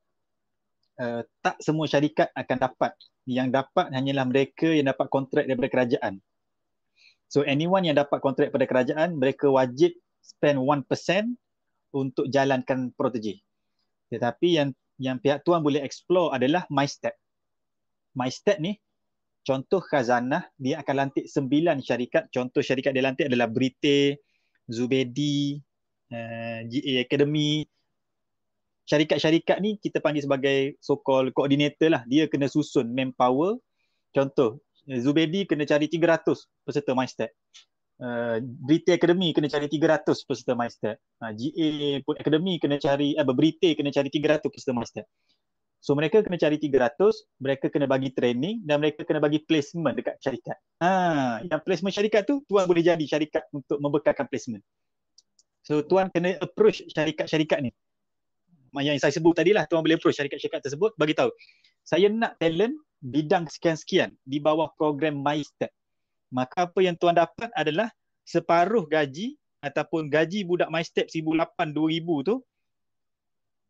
uh, tak semua syarikat akan dapat. Yang dapat hanyalah mereka yang dapat kontrak daripada kerajaan. So anyone yang dapat kontrak daripada kerajaan, mereka wajib spend 1% untuk jalankan protege. Tetapi yang yang pihak tuan boleh explore adalah MyStep. MyStep ni contoh khazanah dia akan lantik 9 syarikat. Contoh syarikat dia lantik adalah Brite, Zubedi, uh, eh, GA Academy, syarikat-syarikat ni kita panggil sebagai so-called coordinator lah. Dia kena susun manpower. Contoh, Zubedi kena cari 300 peserta Maestat. Uh, Berita Academy kena cari 300 peserta Maestat. Uh, GA pun Academy kena cari, eh, Berita kena cari 300 peserta Maestat. So mereka kena cari 300, mereka kena bagi training dan mereka kena bagi placement dekat syarikat. Ha, yang placement syarikat tu, tuan boleh jadi syarikat untuk membekalkan placement. So tuan kena approach syarikat-syarikat ni yang saya sebut tadi lah tuan boleh approach syarikat-syarikat tersebut bagi tahu saya nak talent bidang sekian-sekian di bawah program Maestat. Maka apa yang tuan dapat adalah separuh gaji ataupun gaji budak Maestat 1800 2000 tu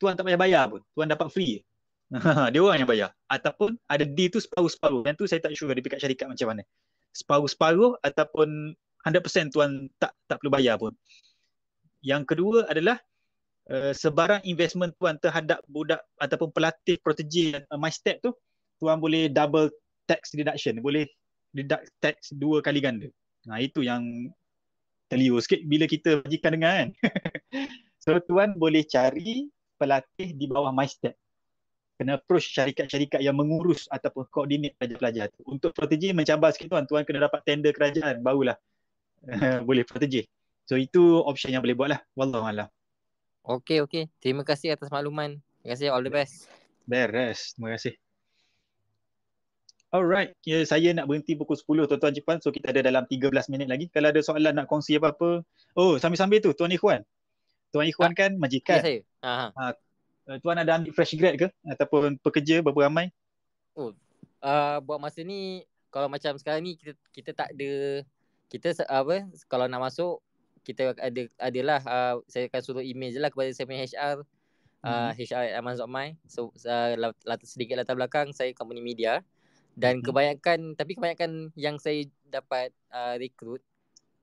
tuan tak payah bayar pun. Tuan dapat free. *laughs* dia orang yang bayar. Ataupun ada D tu separuh-separuh. Yang tu saya tak sure pihak syarikat macam mana. Separuh-separuh ataupun 100% tuan tak tak perlu bayar pun. Yang kedua adalah Eh, sebarang investment tuan terhadap budak ataupun pelatih protege yang uh, eh, my step tu tuan boleh double tax deduction boleh deduct tax dua kali ganda nah itu yang terliu sikit bila kita bagikan dengar kan *laughs* so tuan boleh cari pelatih di bawah my step kena approach syarikat-syarikat yang mengurus ataupun koordinat pelajar-pelajar tu. Untuk protege mencabar sikit tuan, tuan kena dapat tender kerajaan barulah *laughs* boleh protege. So itu option yang boleh buat lah. Wallahualam. Okay, okay. Terima kasih atas makluman. Terima kasih. All the ya. best. Beres. Terima kasih. Alright. Yeah, saya nak berhenti pukul 10, Tuan-Tuan Cipuan. So, kita ada dalam 13 minit lagi. Kalau ada soalan nak kongsi apa-apa. Oh, sambil-sambil tu, Tuan Ikhwan. Tuan Ikhwan ha. kan majikan. Ya, saya. Ah, ha. Ah, tuan ada ambil fresh grad ke? Ataupun pekerja berapa ramai? Oh. Uh, buat masa ni, kalau macam sekarang ni, kita, kita tak ada... Kita apa kalau nak masuk kita ada adalah uh, saya akan suruh email je lah kepada saya punya HR uh, HR mhm. at Amazon My so uh, lat- sedikit latar belakang saya company media dan mhm. kebanyakan hmm. tapi kebanyakan yang saya dapat uh, recruit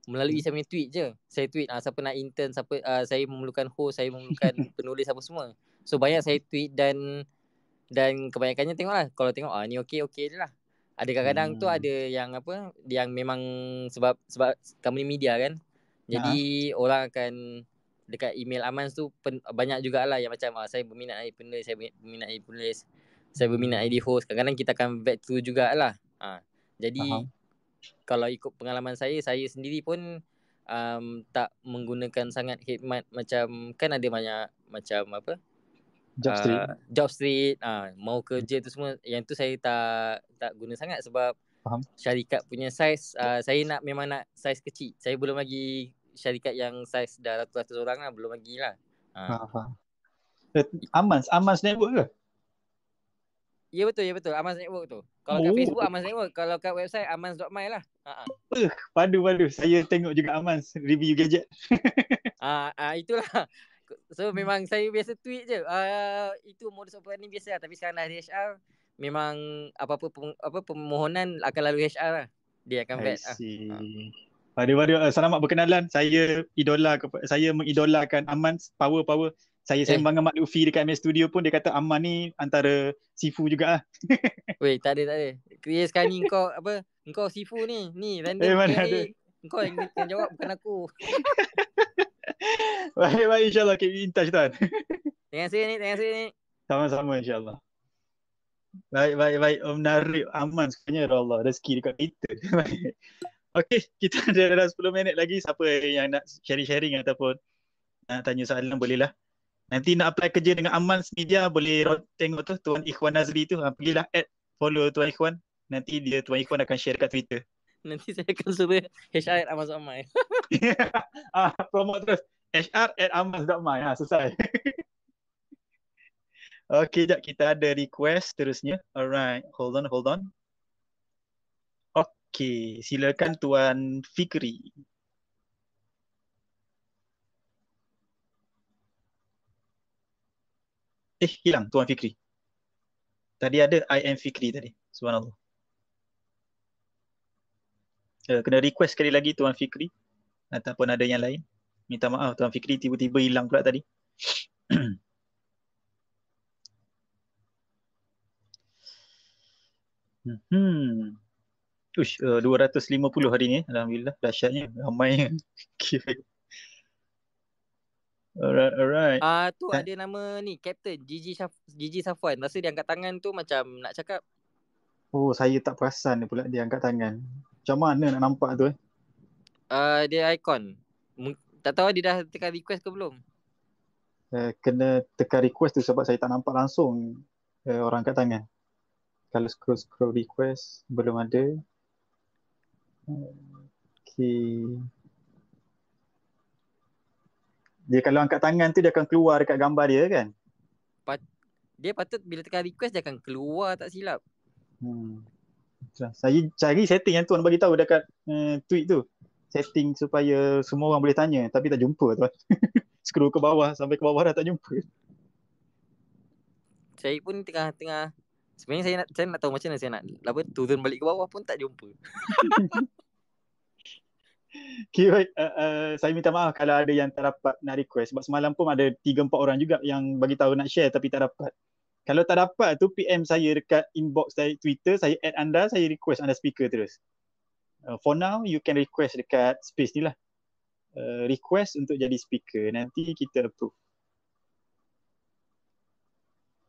melalui mhm. saya punya tweet je saya tweet uh, siapa nak intern siapa uh, saya memerlukan host saya memerlukan *laughs* penulis apa semua so banyak saya tweet dan dan kebanyakannya tengoklah kalau tengok ah ni okey okey je lah ada kadang-kadang hmm. tu ada yang apa yang memang sebab sebab company media kan jadi ha. orang akan dekat email aman tu pen, banyak jugalah yang macam ah, saya berminat jadi penulis, saya berminat jadi penulis, saya berminat jadi host. Kadang-kadang kita akan back to jugalah. Ha. Jadi Aha. kalau ikut pengalaman saya, saya sendiri pun um, tak menggunakan sangat khidmat macam kan ada banyak macam apa job ah, street uh, job street uh, mau hmm. kerja tu semua yang tu saya tak tak guna sangat sebab faham. Syarikat punya size, uh, saya nak memang nak size kecil. Saya belum lagi syarikat yang size dah ratus-ratus orang lah, belum lagi lah. Ha. Uh. Amans, Amans Network ke? Ya betul, ya betul. Amans Network tu. Kalau kat oh. Facebook, Amans Network. Kalau kat website, amans.my lah. Uh-huh. Ha, ha. Uh, eh, padu-padu. Saya tengok juga Amans review gadget. *laughs* Ah, uh, uh, itulah. So memang saya biasa tweet je. Uh, itu modus operandi biasa lah. Tapi sekarang dah HR memang apa-apa apa permohonan akan lalu HR lah. Dia akan vet. Pada lah. ha. pada eh, selamat berkenalan. Saya idola saya mengidolakan Aman power power. Saya eh. sembang dengan Mat Luffy dekat MS Studio pun dia kata Aman ni antara sifu juga ah. *laughs* Weh, tak ada tak ada. Kuih sekarang ni kau apa? Kau sifu ni. Ni random. Eh, mana eh, ada? Kau yang, yang jawab bukan aku. *laughs* baik baik Allah kita in touch tuan. Terima kasih ni, terima kasih ni. Sama-sama Allah. Baik, baik, baik. Om oh, Narib aman sebenarnya. Ya Allah, rezeki dekat kita. *laughs* Okey, kita ada dalam 10 minit lagi. Siapa yang nak sharing-sharing ataupun nak tanya soalan bolehlah. Nanti nak apply kerja dengan Aman Media boleh tengok tu Tuan Ikhwan Nazri tu. Ha, pergilah add follow Tuan Ikhwan. Nanti dia Tuan Ikhwan akan share dekat Twitter. Nanti saya akan suruh HR Aman Zakmai. ah, promote terus. HR at Aman Zakmai. Ha, selesai. *laughs* Okay, sekejap kita ada request seterusnya. Alright, hold on, hold on. Okay, silakan Tuan Fikri. Eh, hilang Tuan Fikri. Tadi ada I am Fikri tadi. Subhanallah. Uh, kena request sekali lagi Tuan Fikri. Ataupun ada yang lain. Minta maaf Tuan Fikri tiba-tiba hilang pula tadi. *clears throat* Hmm. Ush, uh, 250 hari ni. Alhamdulillah, dahsyatnya. Ramai. *laughs* okay. Alright, alright. Ah uh, tu ada nama ni, Captain Gigi Saf, Gigi Safwan. Masa dia angkat tangan tu macam nak cakap. Oh, saya tak perasan pula dia angkat tangan. Macam mana nak nampak tu eh? Ah uh, dia icon. tak tahu dia dah tekan request ke belum. Uh, kena tekan request tu sebab saya tak nampak langsung uh, orang angkat tangan kalau scroll scroll request belum ada. Okay. Dia kalau angkat tangan tu dia akan keluar dekat gambar dia kan? Pat dia patut bila tekan request dia akan keluar tak silap. Hmm. Saya cari setting yang tuan bagi tahu dekat uh, tweet tu. Setting supaya semua orang boleh tanya tapi tak jumpa tuan. *laughs* scroll ke bawah sampai ke bawah dah tak jumpa. Saya pun tengah tengah Sebenarnya saya nak saya nak tahu macam mana saya nak apa turun balik ke bawah pun tak jumpa. *laughs* okay, baik. Uh, uh, saya minta maaf kalau ada yang tak dapat nak request sebab semalam pun ada 3 4 orang juga yang bagi tahu nak share tapi tak dapat. Kalau tak dapat tu PM saya dekat inbox saya Twitter, saya add anda, saya request anda speaker terus. Uh, for now you can request dekat space ni lah. Uh, request untuk jadi speaker nanti kita approve.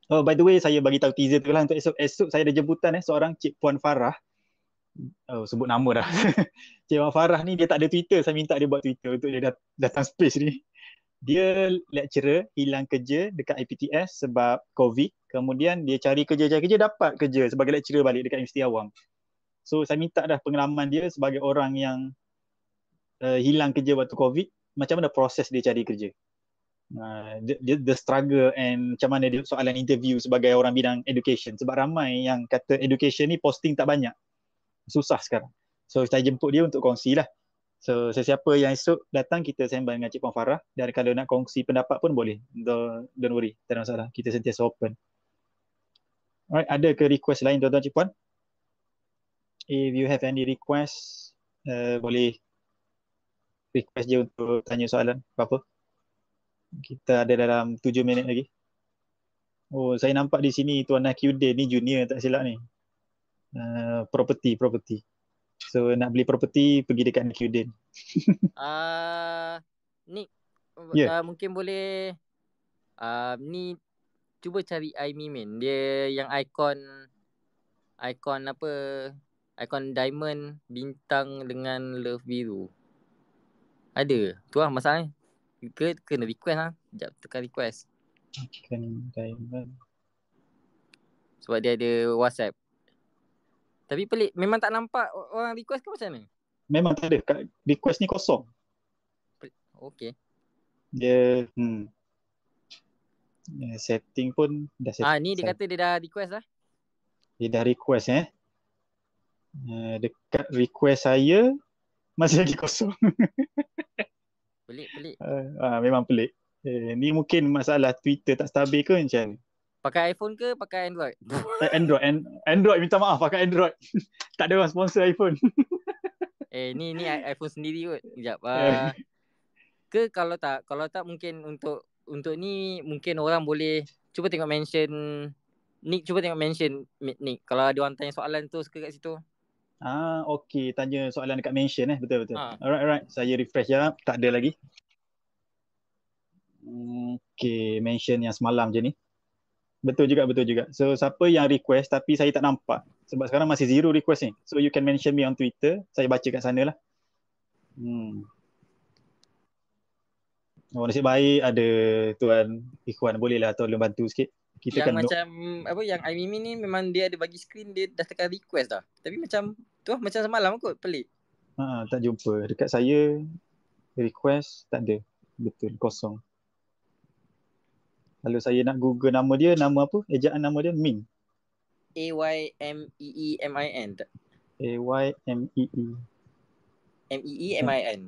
Oh by the way saya bagi tahu teaser tu lah untuk esok. Esok saya ada jemputan eh seorang Cik Puan Farah. Oh sebut nama dah. *laughs* Cik Puan Farah ni dia tak ada Twitter. Saya minta dia buat Twitter untuk dia dat- datang space ni. Dia lecturer hilang kerja dekat IPTS sebab COVID. Kemudian dia cari kerja-cari kerja dapat kerja sebagai lecturer balik dekat Universiti Awam. So saya minta dah pengalaman dia sebagai orang yang uh, hilang kerja waktu COVID. Macam mana proses dia cari kerja? Ah, dia, dia, the struggle and macam mana dia soalan interview sebagai orang bidang education sebab ramai yang kata education ni posting tak banyak susah sekarang so saya jemput dia untuk kongsi lah so sesiapa yang esok datang kita sembang dengan Cik Puan Farah dan kalau nak kongsi pendapat pun boleh don't, don't worry tak ada masalah kita sentiasa open alright ada ke request lain tuan-tuan Cik Puan if you have any request uh, boleh request je untuk tanya soalan apa-apa kita ada dalam tujuh minit lagi. Oh, saya nampak di sini Tuan Nakiuddin ni junior tak silap ni. Uh, property, property. So nak beli property pergi dekat Nakiuddin. *laughs* Ah uh, ni yeah. uh, mungkin boleh ah uh, ni cuba cari I Mimin. Dia yang ikon ikon apa? Ikon diamond bintang dengan love biru. Ada. Tu lah masalahnya. Ke kena request lah. Sekejap tekan request. Tekan diamond. Sebab dia ada WhatsApp. Tapi pelik. Memang tak nampak orang request ke macam ni. Memang tak ada. Request ni kosong. Okay. Dia hmm. setting pun dah setting. Ah, ni dia kata dia dah request lah. Dia dah request eh. Ah, dekat request saya masih lagi kosong. *laughs* Pelik, pelik. Uh, uh, memang pelik. Eh, ni mungkin masalah Twitter tak stabil ke macam ni? Pakai iPhone ke pakai Android? Eh, Android. And, Android minta maaf pakai Android. *laughs* tak ada orang sponsor iPhone. *laughs* eh ni ni iPhone sendiri kot. Sekejap. Uh, ke kalau tak, kalau tak mungkin untuk untuk ni mungkin orang boleh cuba tengok mention Nick cuba tengok mention Nick kalau ada orang tanya soalan tu suka kat situ. Ah, okey. Tanya soalan dekat mention eh. Betul, betul. Ha. Alright, alright. Saya refresh ya. Tak ada lagi. Okey, mention yang semalam je ni. Betul juga, betul juga. So, siapa yang request tapi saya tak nampak. Sebab sekarang masih zero request ni. So, you can mention me on Twitter. Saya baca kat sana lah. Hmm. Oh, nasib baik ada Tuan Ikhwan. Bolehlah tolong bantu sikit kita yang kan macam do- apa yang Aimi ni memang dia ada bagi screen dia dah tekan request dah. Tapi macam tu lah macam semalam kot pelik. Ha, tak jumpa. Dekat saya request tak ada. Betul kosong. Kalau saya nak google nama dia nama apa? Ejaan nama dia Min. A Y M E E M I N. A Y M E E M E E M I N.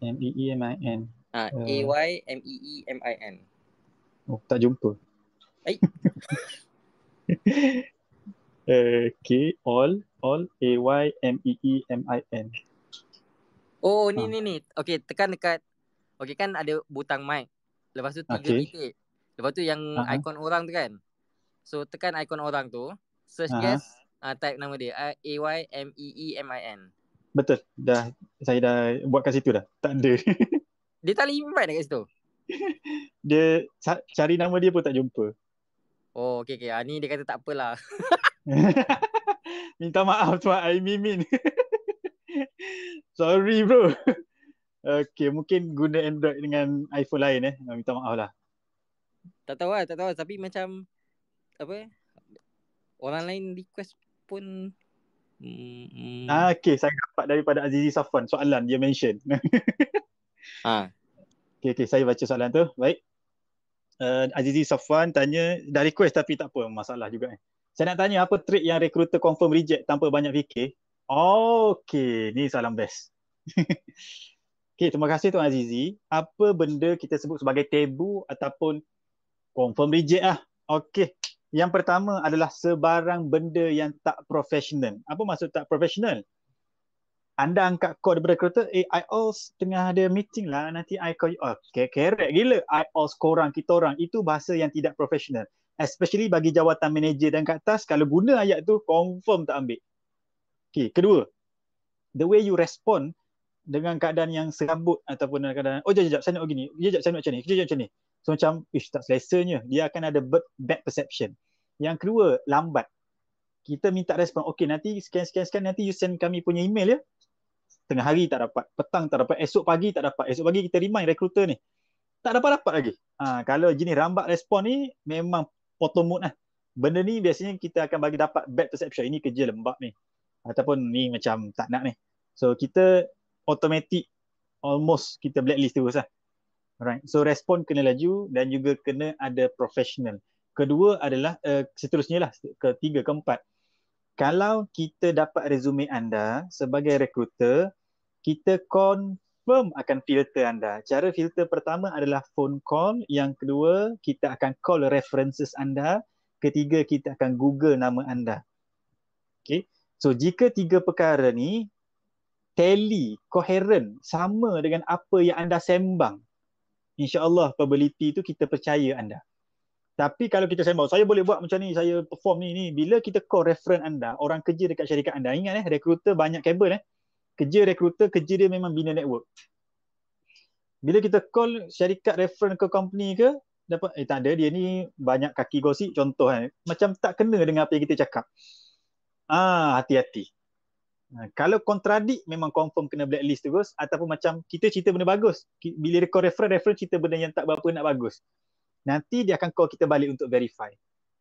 M E E M I N. Ah, A Y M E E M I N. Oh, tak jumpa. Ay. *laughs* okay, all, all, A-Y-M-E-E-M-I-N. Oh, ni, ha. ni, ni. Okay, tekan dekat. Okay, kan ada butang mic. Lepas tu tiga okay. titik. Lepas tu yang uh-huh. ikon orang tu kan. So, tekan ikon orang tu. Search uh-huh. Ah. guess. Uh, type nama dia. Uh, A-Y-M-E-E-M-I-N. Betul. Dah, saya dah buat kat situ dah. Tak ada. *laughs* dia tak lima dekat situ. dia cari nama dia pun tak jumpa. Oh, okay, okay. Ah, ni dia kata tak apalah. *laughs* Minta maaf tu I mean. *laughs* Sorry bro. Okay, mungkin guna Android dengan iPhone lain eh. Ah, minta maaf lah. Tak tahu lah, tak tahu. Lah. Tapi macam apa Orang lain request pun hmm. ah, Okay, saya dapat daripada Azizi Safwan soalan dia mention. *laughs* ah. Okay, okay, saya baca soalan tu. Baik uh, Azizi Safwan tanya dah request tapi tak apa masalah juga eh. Saya nak tanya apa trik yang recruiter confirm reject tanpa banyak fikir? Okey, ni salam best. *laughs* Okey, terima kasih Tuan Azizi. Apa benda kita sebut sebagai tabu ataupun confirm reject ah? Okey. Yang pertama adalah sebarang benda yang tak profesional. Apa maksud tak profesional? anda angkat call daripada kereta, eh I also tengah ada meeting lah nanti I call you. Okay, oh, kerek gila. I also korang, kita orang. Itu bahasa yang tidak profesional. Especially bagi jawatan manager dan kat atas, kalau guna ayat tu, confirm tak ambil. Okay, kedua. The way you respond dengan keadaan yang serabut ataupun dengan keadaan, oh jap jap, saya nak begini. Jap jap, saya nak macam ni. Jap jap macam ni. So macam, ish tak selesanya. Dia akan ada bad perception. Yang kedua, lambat kita minta respon. Okay, nanti scan, scan, scan. Nanti you send kami punya email ya tengah hari tak dapat, petang tak dapat, esok pagi tak dapat. Esok pagi kita remind recruiter ni. Tak dapat dapat lagi. Ha, kalau jenis rambat respon ni memang potong mood lah. Benda ni biasanya kita akan bagi dapat bad perception. Ini kerja lembab ni. Ataupun ni macam tak nak ni. So kita automatic almost kita blacklist terus lah. Alright. So respon kena laju dan juga kena ada professional. Kedua adalah uh, seterusnya lah ketiga keempat. Kalau kita dapat resume anda sebagai recruiter, kita confirm akan filter anda. Cara filter pertama adalah phone call, yang kedua kita akan call references anda, ketiga kita akan google nama anda. Okay. So jika tiga perkara ni tally, coherent, sama dengan apa yang anda sembang, insyaAllah probability tu kita percaya anda. Tapi kalau kita sembang, saya boleh buat macam ni, saya perform ni, ni. Bila kita call referen anda, orang kerja dekat syarikat anda, ingat eh, recruiter banyak kabel eh kerja recruiter kerja dia memang bina network bila kita call syarikat referen ke company ke dapat eh tak ada dia ni banyak kaki gosip contoh kan macam tak kena dengan apa yang kita cakap ah hati-hati ah, kalau kontradik memang confirm kena blacklist terus ataupun macam kita cerita benda bagus bila dia call referen referral cerita benda yang tak berapa nak bagus nanti dia akan call kita balik untuk verify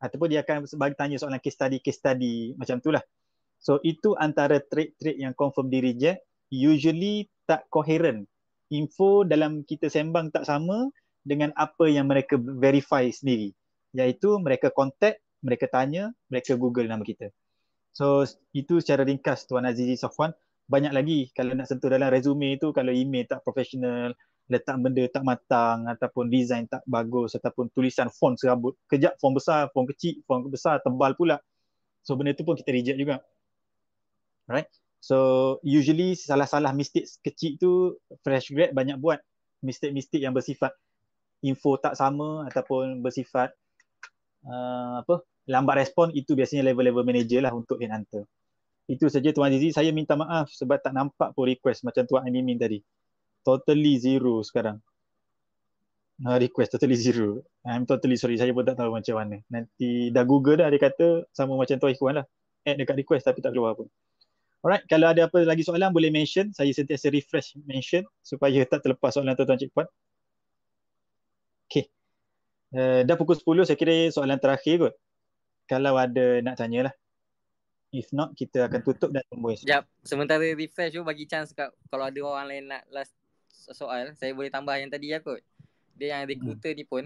ataupun dia akan bagi tanya soalan case study case study macam itulah So itu antara trait-trait yang confirm di reject usually tak coherent. Info dalam kita sembang tak sama dengan apa yang mereka verify sendiri. Iaitu mereka contact, mereka tanya, mereka google nama kita. So itu secara ringkas Tuan Azizi Safwan. Banyak lagi kalau nak sentuh dalam resume itu kalau email tak profesional, letak benda tak matang ataupun design tak bagus ataupun tulisan font serabut. Kejap font besar, font kecil, font besar, tebal pula. So benda tu pun kita reject juga right so usually salah-salah mistake kecil tu fresh grad banyak buat mistake-mistake yang bersifat info tak sama ataupun bersifat uh, apa lambat respon itu biasanya level-level manager lah untuk headhunter itu saja Tuan Azizi saya minta maaf sebab tak nampak pun request macam Tuan Amimin tadi totally zero sekarang uh, request totally zero I'm totally sorry saya pun tak tahu macam mana nanti dah google dah dia kata sama macam Tuan Ikhwan lah add dekat request tapi tak keluar pun Alright, kalau ada apa lagi soalan boleh mention. Saya sentiasa refresh mention supaya tak terlepas soalan tuan-tuan cik puan. Okay. Uh, eh, dah pukul 10, saya kira soalan terakhir kot. Kalau ada nak tanyalah. If not, kita akan tutup dan tunggu esok. Sekejap, sementara refresh tu bagi chance kat, kalau ada orang lain nak last soal, saya boleh tambah yang tadi lah kot. Dia yang recruiter hmm. ni pun,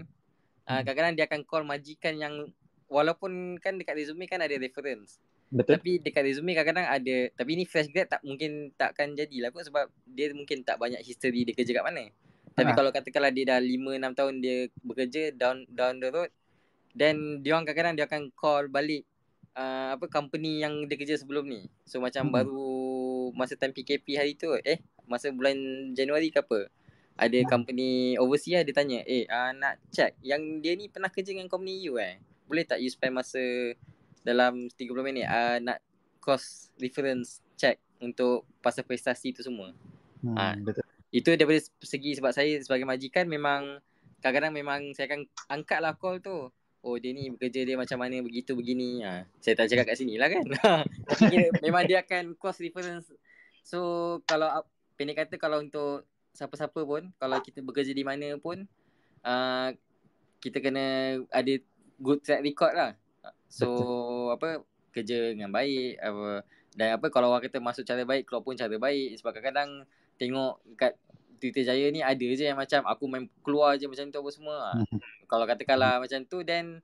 ah, hmm. uh, dia akan call majikan yang walaupun kan dekat resume kan ada reference. Betul. Tapi dekat resume kadang-kadang ada Tapi ni fresh grad tak mungkin takkan jadi lah kot Sebab dia mungkin tak banyak history dia kerja kat mana Tapi ha. kalau katakanlah dia dah 5-6 tahun dia bekerja down down the road Then dia orang kadang-kadang dia akan call balik uh, apa company yang dia kerja sebelum ni So macam hmm. baru masa time PKP hari tu Eh masa bulan Januari ke apa Ada hmm. company overseas lah dia tanya Eh uh, nak check yang dia ni pernah kerja dengan company you eh Boleh tak you spend masa dalam 30 minit uh, nak cost difference check untuk pasal prestasi tu semua. Hmm, ha. betul. Itu daripada segi sebab saya sebagai majikan memang kadang-kadang memang saya akan angkat lah call tu. Oh dia ni bekerja dia macam mana begitu begini. Ha. Saya tak cakap kat sini lah kan. *laughs* memang dia akan cost difference. So kalau pendek kata kalau untuk siapa-siapa pun kalau kita bekerja di mana pun uh, kita kena ada good track record lah. So apa kerja dengan baik apa dan apa kalau orang kata masuk cara baik keluar pun cara baik sebab kadang tengok kat Twitter Jaya ni ada je yang macam aku main keluar je macam tu apa semua. Ah, hmm. kalau katakanlah hmm. macam tu then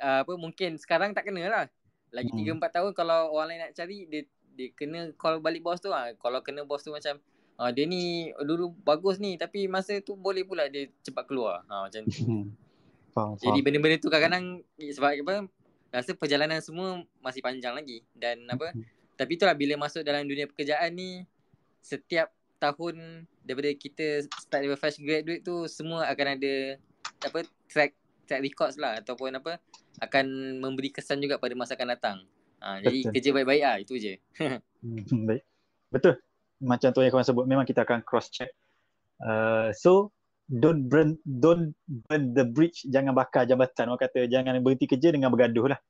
uh, apa mungkin sekarang tak lah Lagi 3 hmm. 4 tahun kalau orang lain nak cari dia dia kena call balik bos tu ah. Kalau kena bos tu macam ah, dia ni dulu bagus ni tapi masa tu boleh pula dia cepat keluar. Ha macam tu. Faham, faham. Jadi benda-benda tu kadang-kadang sebab rasa perjalanan semua masih panjang lagi dan apa tapi itulah bila masuk dalam dunia pekerjaan ni setiap tahun daripada kita start dari fresh graduate tu semua akan ada apa track track records lah ataupun apa akan memberi kesan juga pada masa akan datang. Ha, jadi kerja baik-baik ah itu je. *laughs* Hmm, baik. Betul. Macam tu yang kau sebut memang kita akan cross check. Uh, so don't burn don't burn the bridge jangan bakar jambatan orang kata jangan berhenti kerja dengan bergaduh lah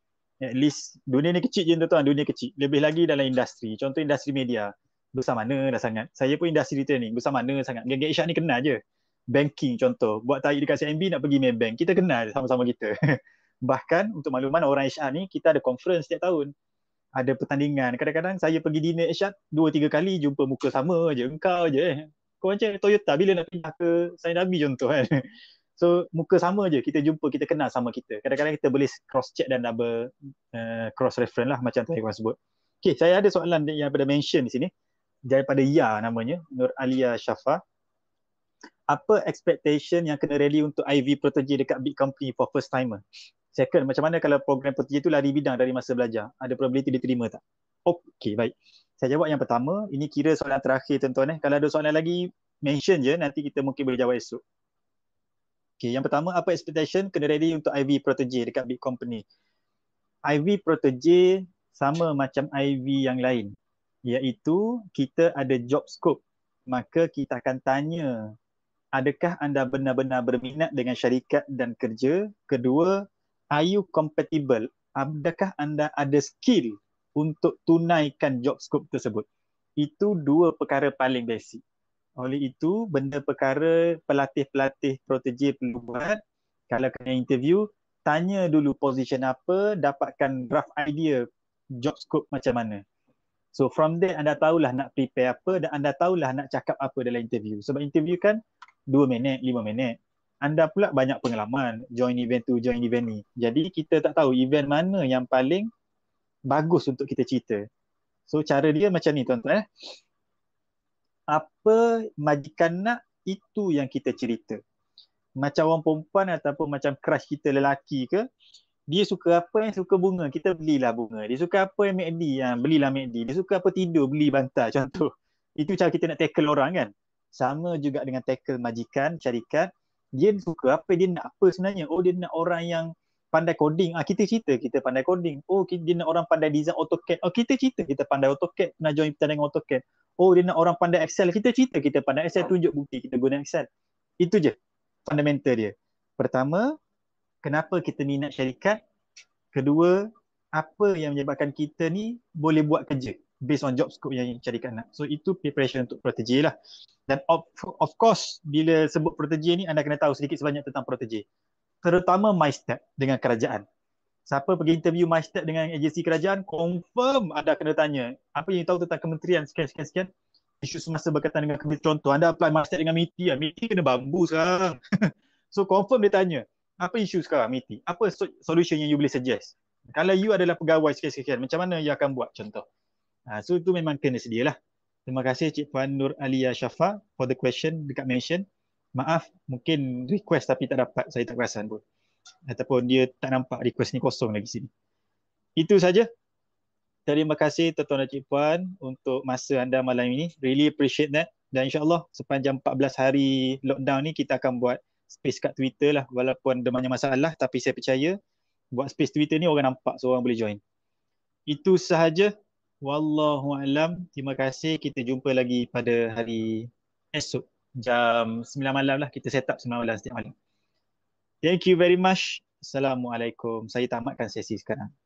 at least dunia ni kecil je tuan-tuan dunia kecil lebih lagi dalam industri contoh industri media besar mana dah sangat saya pun industri training besar mana sangat geng-geng ni kenal je banking contoh buat tarik dekat CMB nak pergi main kita kenal sama-sama kita *laughs* bahkan untuk makluman orang Asia ni kita ada conference setiap tahun ada pertandingan kadang-kadang saya pergi dinner HR dua tiga kali jumpa muka sama je engkau je eh kau macam Toyota bila nak pindah ke Sain Abi contoh kan. *laughs* So muka sama je kita jumpa kita kenal sama kita. Kadang-kadang kita boleh cross check dan double uh, cross reference lah macam tadi kau sebut. Okay, saya ada soalan yang pada mention di sini daripada Ya namanya Nur Alia Shafa. Apa expectation yang kena ready untuk IV protege dekat big company for first timer? Second, macam mana kalau program protege tu lari bidang dari masa belajar? Ada probability diterima tak? Okay, baik saya jawab yang pertama. Ini kira soalan terakhir tuan-tuan eh. Kalau ada soalan lagi, mention je. Nanti kita mungkin boleh jawab esok. Okay, yang pertama, apa expectation kena ready untuk IV protege dekat big company? IV protege sama macam IV yang lain. Iaitu kita ada job scope. Maka kita akan tanya adakah anda benar-benar berminat dengan syarikat dan kerja? Kedua, are you compatible? Adakah anda ada skill untuk tunaikan job scope tersebut. Itu dua perkara paling basic. Oleh itu, benda perkara pelatih-pelatih protege perlu buat kalau kena interview, tanya dulu position apa, dapatkan draft idea job scope macam mana. So from there anda tahulah nak prepare apa dan anda tahulah nak cakap apa dalam interview. Sebab interview kan 2 minit, 5 minit. Anda pula banyak pengalaman join event tu, join event ni. Jadi kita tak tahu event mana yang paling bagus untuk kita cerita. So cara dia macam ni tuan-tuan eh. Apa majikan nak itu yang kita cerita. Macam orang perempuan ataupun macam crush kita lelaki ke, dia suka apa yang suka bunga, kita belilah bunga. Dia suka apa yang MACD, ha, ah, belilah MACD. Dia suka apa tidur, beli bantal *laughs* contoh. Itu cara kita nak tackle orang kan. Sama juga dengan tackle majikan, syarikat. Dia suka apa, dia nak apa sebenarnya. Oh dia nak orang yang pandai coding ah kita cerita kita pandai coding oh dia nak orang pandai design AutoCAD oh kita cerita kita pandai AutoCAD nak join pertandingan AutoCAD oh dia nak orang pandai Excel kita cerita kita pandai Excel ah. tunjuk bukti kita guna Excel itu je fundamental dia pertama kenapa kita ni nak syarikat kedua apa yang menyebabkan kita ni boleh buat kerja based on job scope yang syarikat nak so itu preparation untuk protege lah dan of, of course bila sebut protege ni anda kena tahu sedikit sebanyak tentang protege terutama MyStep dengan kerajaan. Siapa pergi interview MyStep dengan agensi kerajaan, confirm ada kena tanya. Apa yang tahu tentang kementerian sekian-sekian-sekian? Isu semasa berkaitan dengan kementerian. Contoh, anda apply MyStep dengan MITI. Ya. MITI kena bambu sekarang. *laughs* so confirm dia tanya, apa isu sekarang MITI? Apa solution yang you boleh suggest? Kalau you adalah pegawai sekian-sekian, macam mana you akan buat contoh? Ha, so itu memang kena sedialah. Terima kasih Cik Puan Nur Alia Syafa for the question dekat mention maaf mungkin request tapi tak dapat saya tak perasan pun ataupun dia tak nampak request ni kosong lagi sini itu saja terima kasih tuan-tuan dan cikguan untuk masa anda malam ini really appreciate that dan insyaallah sepanjang 14 hari lockdown ni kita akan buat space kat Twitter lah walaupun ada banyak masalah tapi saya percaya buat space Twitter ni orang nampak seorang boleh join itu sahaja wallahu alam terima kasih kita jumpa lagi pada hari esok jam 9 malam lah kita set up 9 malam setiap malam. Thank you very much. Assalamualaikum. Saya tamatkan sesi sekarang.